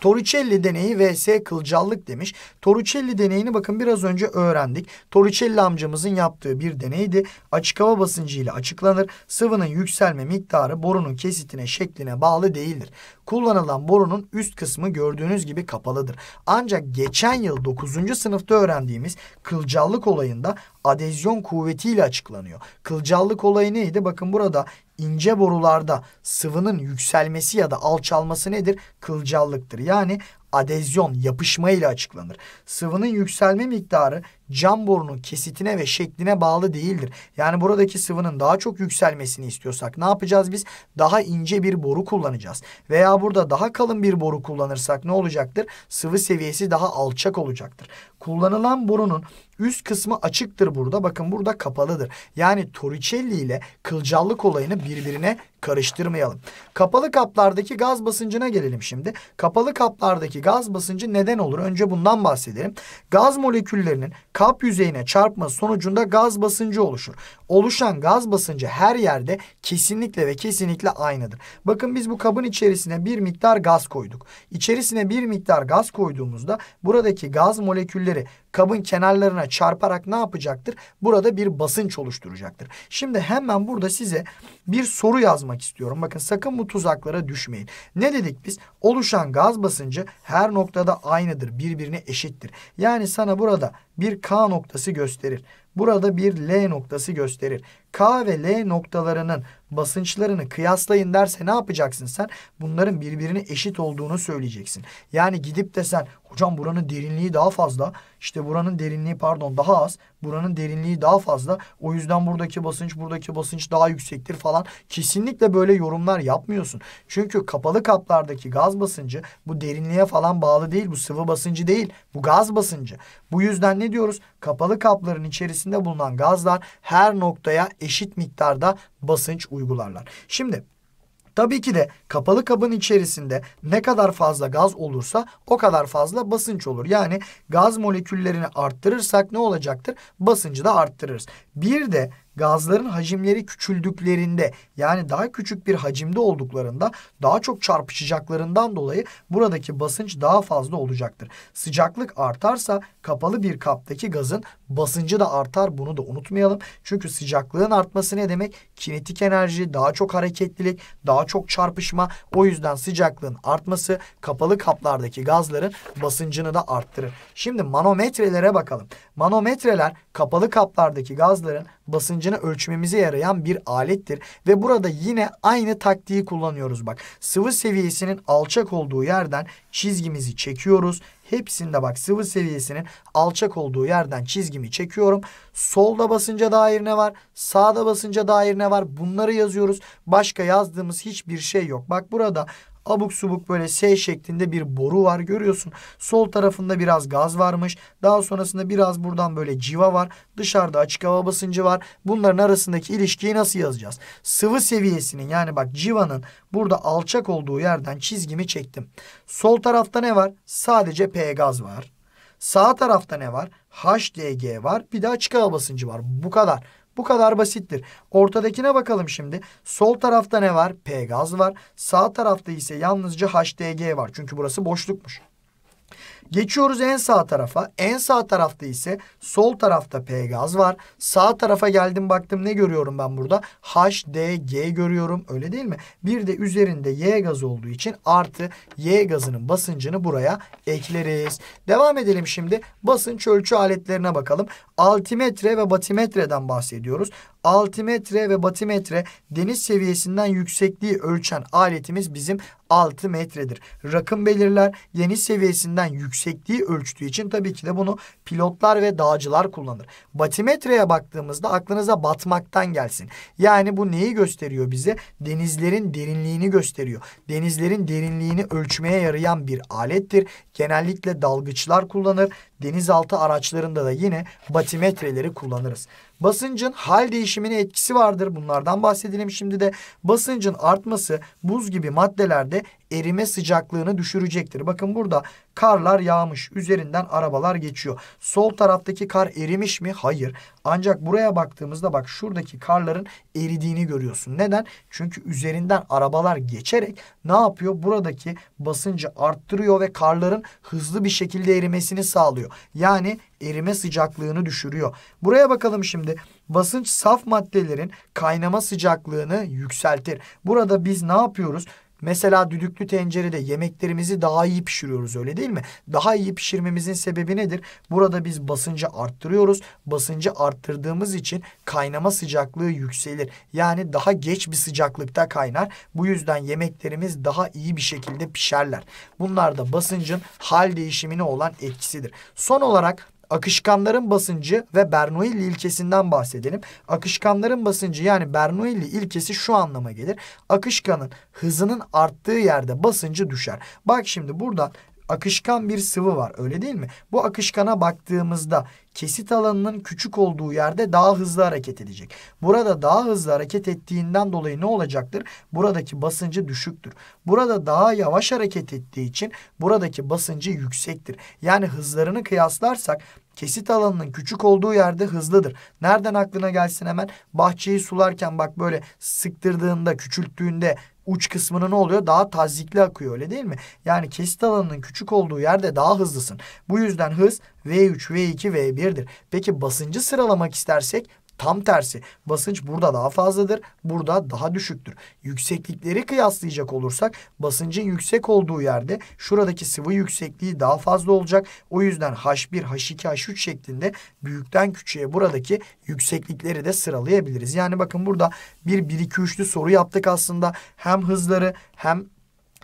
[SPEAKER 1] Torricelli deneyi vs kılcallık demiş. Torricelli deneyini bakın biraz önce öğrendik. Torricelli amcamızın yaptığı bir deneydi. Açık hava basıncı ile açıklanır. Sıvının yükselme miktarı borunun kesitine şekline bağlı değildir. Kullanılan borunun üst kısmı gördüğünüz gibi kapalıdır. Ancak geçen yıl 9. sınıfta öğrendiğimiz kılcallık olayında adezyon kuvvetiyle açıklanıyor. Kılcallık olayı neydi? Bakın burada ince borularda sıvının yükselmesi ya da alçalması nedir? Kılcallıktır. Yani adezyon, yapışma ile açıklanır. Sıvının yükselme miktarı cam borunun kesitine ve şekline bağlı değildir. Yani buradaki sıvının daha çok yükselmesini istiyorsak ne yapacağız biz? Daha ince bir boru kullanacağız. Veya burada daha kalın bir boru kullanırsak ne olacaktır? Sıvı seviyesi daha alçak olacaktır. Kullanılan borunun Üst kısmı açıktır burada. Bakın burada kapalıdır. Yani Torricelli ile kılcallık olayını birbirine karıştırmayalım. Kapalı kaplardaki gaz basıncına gelelim şimdi. Kapalı kaplardaki gaz basıncı neden olur? Önce bundan bahsedelim. Gaz moleküllerinin kap yüzeyine çarpma sonucunda gaz basıncı oluşur. Oluşan gaz basıncı her yerde kesinlikle ve kesinlikle aynıdır. Bakın biz bu kabın içerisine bir miktar gaz koyduk. İçerisine bir miktar gaz koyduğumuzda buradaki gaz molekülleri kabın kenarlarına çarparak ne yapacaktır? Burada bir basınç oluşturacaktır. Şimdi hemen burada size bir soru yazmak istiyorum. Bakın sakın bu tuzaklara düşmeyin. Ne dedik biz? Oluşan gaz basıncı her noktada aynıdır. Birbirine eşittir. Yani sana burada bir K noktası gösterir. Burada bir L noktası gösterir. K ve L noktalarının basınçlarını kıyaslayın derse ne yapacaksın sen? Bunların birbirine eşit olduğunu söyleyeceksin. Yani gidip de sen Hocam buranın derinliği daha fazla. İşte buranın derinliği pardon daha az. Buranın derinliği daha fazla. O yüzden buradaki basınç buradaki basınç daha yüksektir falan. Kesinlikle böyle yorumlar yapmıyorsun. Çünkü kapalı kaplardaki gaz basıncı bu derinliğe falan bağlı değil. Bu sıvı basıncı değil. Bu gaz basıncı. Bu yüzden ne diyoruz? Kapalı kapların içerisinde bulunan gazlar her noktaya eşit miktarda basınç uygularlar. Şimdi Tabii ki de kapalı kabın içerisinde ne kadar fazla gaz olursa o kadar fazla basınç olur. Yani gaz moleküllerini arttırırsak ne olacaktır? Basıncı da arttırırız. Bir de Gazların hacimleri küçüldüklerinde yani daha küçük bir hacimde olduklarında daha çok çarpışacaklarından dolayı buradaki basınç daha fazla olacaktır. Sıcaklık artarsa kapalı bir kaptaki gazın basıncı da artar bunu da unutmayalım. Çünkü sıcaklığın artması ne demek? Kinetik enerji, daha çok hareketlilik, daha çok çarpışma. O yüzden sıcaklığın artması kapalı kaplardaki gazların basıncını da arttırır. Şimdi manometrelere bakalım. Manometreler kapalı kaplardaki gazların basıncını ölçmemize yarayan bir alettir. Ve burada yine aynı taktiği kullanıyoruz bak. Sıvı seviyesinin alçak olduğu yerden çizgimizi çekiyoruz. Hepsinde bak sıvı seviyesinin alçak olduğu yerden çizgimi çekiyorum. Solda basınca dair ne var? Sağda basınca dair ne var? Bunları yazıyoruz. Başka yazdığımız hiçbir şey yok. Bak burada abuk subuk böyle S şeklinde bir boru var görüyorsun. Sol tarafında biraz gaz varmış. Daha sonrasında biraz buradan böyle civa var. Dışarıda açık hava basıncı var. Bunların arasındaki ilişkiyi nasıl yazacağız? Sıvı seviyesinin yani bak civanın burada alçak olduğu yerden çizgimi çektim. Sol tarafta ne var? Sadece P gaz var. Sağ tarafta ne var? HDG var. Bir de açık hava basıncı var. Bu kadar. Bu kadar basittir. Ortadakine bakalım şimdi. Sol tarafta ne var? P gaz var. Sağ tarafta ise yalnızca HDG var. Çünkü burası boşlukmuş. Geçiyoruz en sağ tarafa. En sağ tarafta ise sol tarafta P gaz var. Sağ tarafa geldim baktım ne görüyorum ben burada? H, D, G görüyorum öyle değil mi? Bir de üzerinde Y gazı olduğu için artı Y gazının basıncını buraya ekleriz. Devam edelim şimdi basınç ölçü aletlerine bakalım. Altimetre ve batimetreden bahsediyoruz. Altimetre ve batimetre deniz seviyesinden yüksekliği ölçen aletimiz bizim 6 metredir. Rakım belirler yeni seviyesinden yüksekliği ölçtüğü için tabii ki de bunu pilotlar ve dağcılar kullanır. Batimetreye baktığımızda aklınıza batmaktan gelsin. Yani bu neyi gösteriyor bize? Denizlerin derinliğini gösteriyor. Denizlerin derinliğini ölçmeye yarayan bir alettir. Genellikle dalgıçlar kullanır denizaltı araçlarında da yine batimetreleri kullanırız. Basıncın hal değişimine etkisi vardır. Bunlardan bahsedelim şimdi de. Basıncın artması buz gibi maddelerde erime sıcaklığını düşürecektir. Bakın burada karlar yağmış. Üzerinden arabalar geçiyor. Sol taraftaki kar erimiş mi? Hayır. Ancak buraya baktığımızda bak şuradaki karların eridiğini görüyorsun. Neden? Çünkü üzerinden arabalar geçerek ne yapıyor? Buradaki basıncı arttırıyor ve karların hızlı bir şekilde erimesini sağlıyor. Yani erime sıcaklığını düşürüyor. Buraya bakalım şimdi. Basınç saf maddelerin kaynama sıcaklığını yükseltir. Burada biz ne yapıyoruz? Mesela düdüklü tencerede yemeklerimizi daha iyi pişiriyoruz öyle değil mi? Daha iyi pişirmemizin sebebi nedir? Burada biz basıncı arttırıyoruz. Basıncı arttırdığımız için kaynama sıcaklığı yükselir. Yani daha geç bir sıcaklıkta kaynar. Bu yüzden yemeklerimiz daha iyi bir şekilde pişerler. Bunlar da basıncın hal değişimine olan etkisidir. Son olarak akışkanların basıncı ve Bernoulli ilkesinden bahsedelim. Akışkanların basıncı yani Bernoulli ilkesi şu anlama gelir. Akışkanın hızının arttığı yerde basıncı düşer. Bak şimdi burada akışkan bir sıvı var öyle değil mi? Bu akışkana baktığımızda kesit alanının küçük olduğu yerde daha hızlı hareket edecek. Burada daha hızlı hareket ettiğinden dolayı ne olacaktır? Buradaki basıncı düşüktür. Burada daha yavaş hareket ettiği için buradaki basıncı yüksektir. Yani hızlarını kıyaslarsak kesit alanının küçük olduğu yerde hızlıdır. Nereden aklına gelsin hemen? Bahçeyi sularken bak böyle sıktırdığında, küçülttüğünde uç kısmına ne oluyor? Daha tazikli akıyor öyle değil mi? Yani kesit alanının küçük olduğu yerde daha hızlısın. Bu yüzden hız V3, V2, V1'dir. Peki basıncı sıralamak istersek Tam tersi basınç burada daha fazladır, burada daha düşüktür. Yükseklikleri kıyaslayacak olursak basıncın yüksek olduğu yerde şuradaki sıvı yüksekliği daha fazla olacak. O yüzden H1, H2, H3 şeklinde büyükten küçüğe buradaki yükseklikleri de sıralayabiliriz. Yani bakın burada bir 1-2-3'lü soru yaptık aslında. Hem hızları hem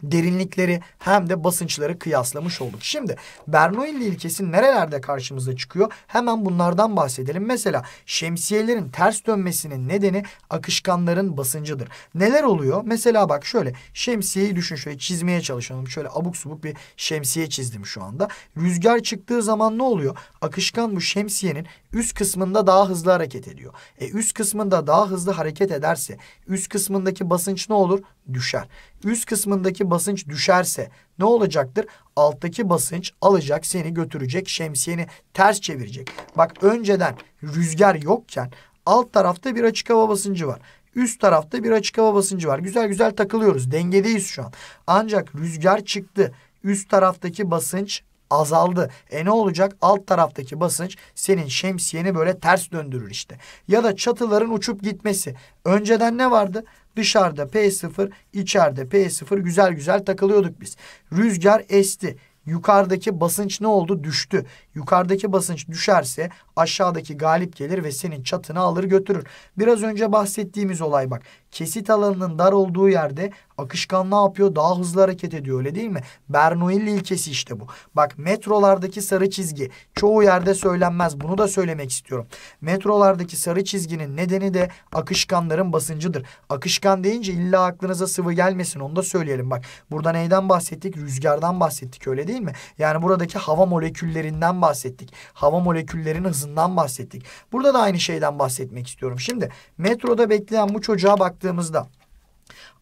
[SPEAKER 1] derinlikleri hem de basınçları kıyaslamış olduk. Şimdi Bernoulli ilkesi nerelerde karşımıza çıkıyor? Hemen bunlardan bahsedelim. Mesela şemsiyelerin ters dönmesinin nedeni akışkanların basıncıdır. Neler oluyor? Mesela bak şöyle şemsiyeyi düşün şöyle çizmeye çalışalım. Şöyle abuk subuk bir şemsiye çizdim şu anda. Rüzgar çıktığı zaman ne oluyor? Akışkan bu şemsiyenin üst kısmında daha hızlı hareket ediyor. E üst kısmında daha hızlı hareket ederse üst kısmındaki basınç ne olur? düşer. Üst kısmındaki basınç düşerse ne olacaktır? Alttaki basınç alacak seni götürecek şemsiyeni ters çevirecek. Bak önceden rüzgar yokken alt tarafta bir açık hava basıncı var. Üst tarafta bir açık hava basıncı var. Güzel güzel takılıyoruz. Dengedeyiz şu an. Ancak rüzgar çıktı. Üst taraftaki basınç azaldı. E ne olacak? Alt taraftaki basınç senin şemsiyeni böyle ters döndürür işte. Ya da çatıların uçup gitmesi. Önceden ne vardı? Dışarıda P0, içeride P0 güzel güzel takılıyorduk biz. Rüzgar esti. Yukarıdaki basınç ne oldu? Düştü. Yukarıdaki basınç düşerse aşağıdaki galip gelir ve senin çatını alır götürür. Biraz önce bahsettiğimiz olay bak. Kesit alanının dar olduğu yerde akışkan ne yapıyor? Daha hızlı hareket ediyor öyle değil mi? Bernoulli ilkesi işte bu. Bak metrolardaki sarı çizgi çoğu yerde söylenmez. Bunu da söylemek istiyorum. Metrolardaki sarı çizginin nedeni de akışkanların basıncıdır. Akışkan deyince illa aklınıza sıvı gelmesin onu da söyleyelim. Bak burada neyden bahsettik? Rüzgardan bahsettik öyle değil mi? Yani buradaki hava moleküllerinden bahsettik bahsettik. Hava moleküllerinin hızından bahsettik. Burada da aynı şeyden bahsetmek istiyorum. Şimdi metroda bekleyen bu çocuğa baktığımızda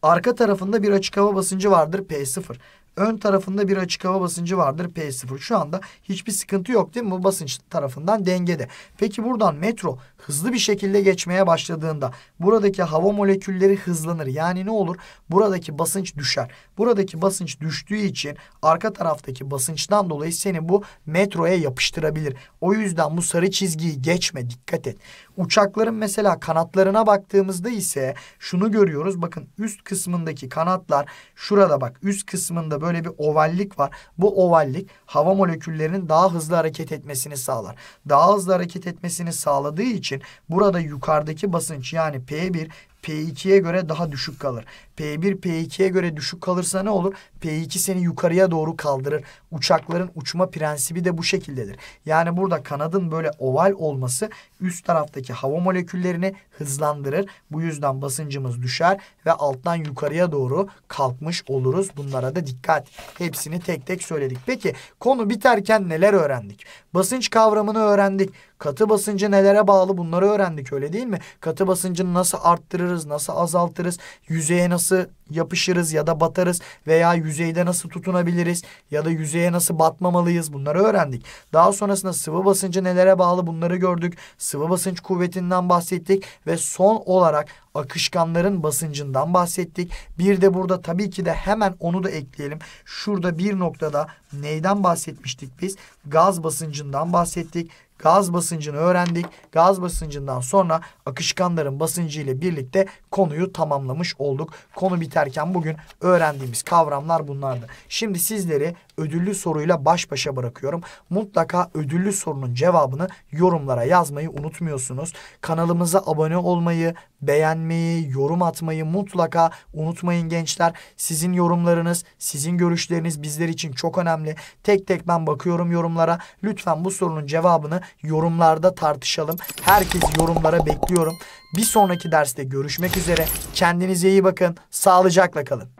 [SPEAKER 1] arka tarafında bir açık hava basıncı vardır P0 Ön tarafında bir açık hava basıncı vardır P0. Şu anda hiçbir sıkıntı yok değil mi? Bu basınç tarafından dengede. Peki buradan metro hızlı bir şekilde geçmeye başladığında buradaki hava molekülleri hızlanır. Yani ne olur? Buradaki basınç düşer. Buradaki basınç düştüğü için arka taraftaki basınçtan dolayı seni bu metroya yapıştırabilir. O yüzden bu sarı çizgiyi geçme dikkat et. Uçakların mesela kanatlarına baktığımızda ise şunu görüyoruz. Bakın üst kısmındaki kanatlar şurada bak üst kısmında böyle bir ovallik var. Bu ovallik hava moleküllerinin daha hızlı hareket etmesini sağlar. Daha hızlı hareket etmesini sağladığı için burada yukarıdaki basınç yani P1 P2'ye göre daha düşük kalır. P1 P2'ye göre düşük kalırsa ne olur? P2 seni yukarıya doğru kaldırır. Uçakların uçma prensibi de bu şekildedir. Yani burada kanadın böyle oval olması üst taraftaki hava moleküllerini hızlandırır. Bu yüzden basıncımız düşer ve alttan yukarıya doğru kalkmış oluruz. Bunlara da dikkat. Hepsini tek tek söyledik. Peki konu biterken neler öğrendik? Basınç kavramını öğrendik. Katı basıncı nelere bağlı bunları öğrendik öyle değil mi? Katı basıncını nasıl arttırırız, nasıl azaltırız, yüzeye nasıl nasıl yapışırız ya da batarız veya yüzeyde nasıl tutunabiliriz ya da yüzeye nasıl batmamalıyız bunları öğrendik. Daha sonrasında sıvı basıncı nelere bağlı bunları gördük. Sıvı basınç kuvvetinden bahsettik ve son olarak akışkanların basıncından bahsettik. Bir de burada tabii ki de hemen onu da ekleyelim. Şurada bir noktada neyden bahsetmiştik biz? Gaz basıncından bahsettik. Gaz basıncını öğrendik. Gaz basıncından sonra akışkanların basıncı ile birlikte konuyu tamamlamış olduk. Konu biterken bugün öğrendiğimiz kavramlar bunlardı. Şimdi sizleri ödüllü soruyla baş başa bırakıyorum. Mutlaka ödüllü sorunun cevabını yorumlara yazmayı unutmuyorsunuz. Kanalımıza abone olmayı, beğenmeyi, yorum atmayı mutlaka unutmayın gençler. Sizin yorumlarınız, sizin görüşleriniz bizler için çok önemli. Tek tek ben bakıyorum yorumlara. Lütfen bu sorunun cevabını yorumlarda tartışalım. Herkes yorumlara bekliyorum. Bir sonraki derste görüşmek üzere. Kendinize iyi bakın. Sağlıcakla kalın.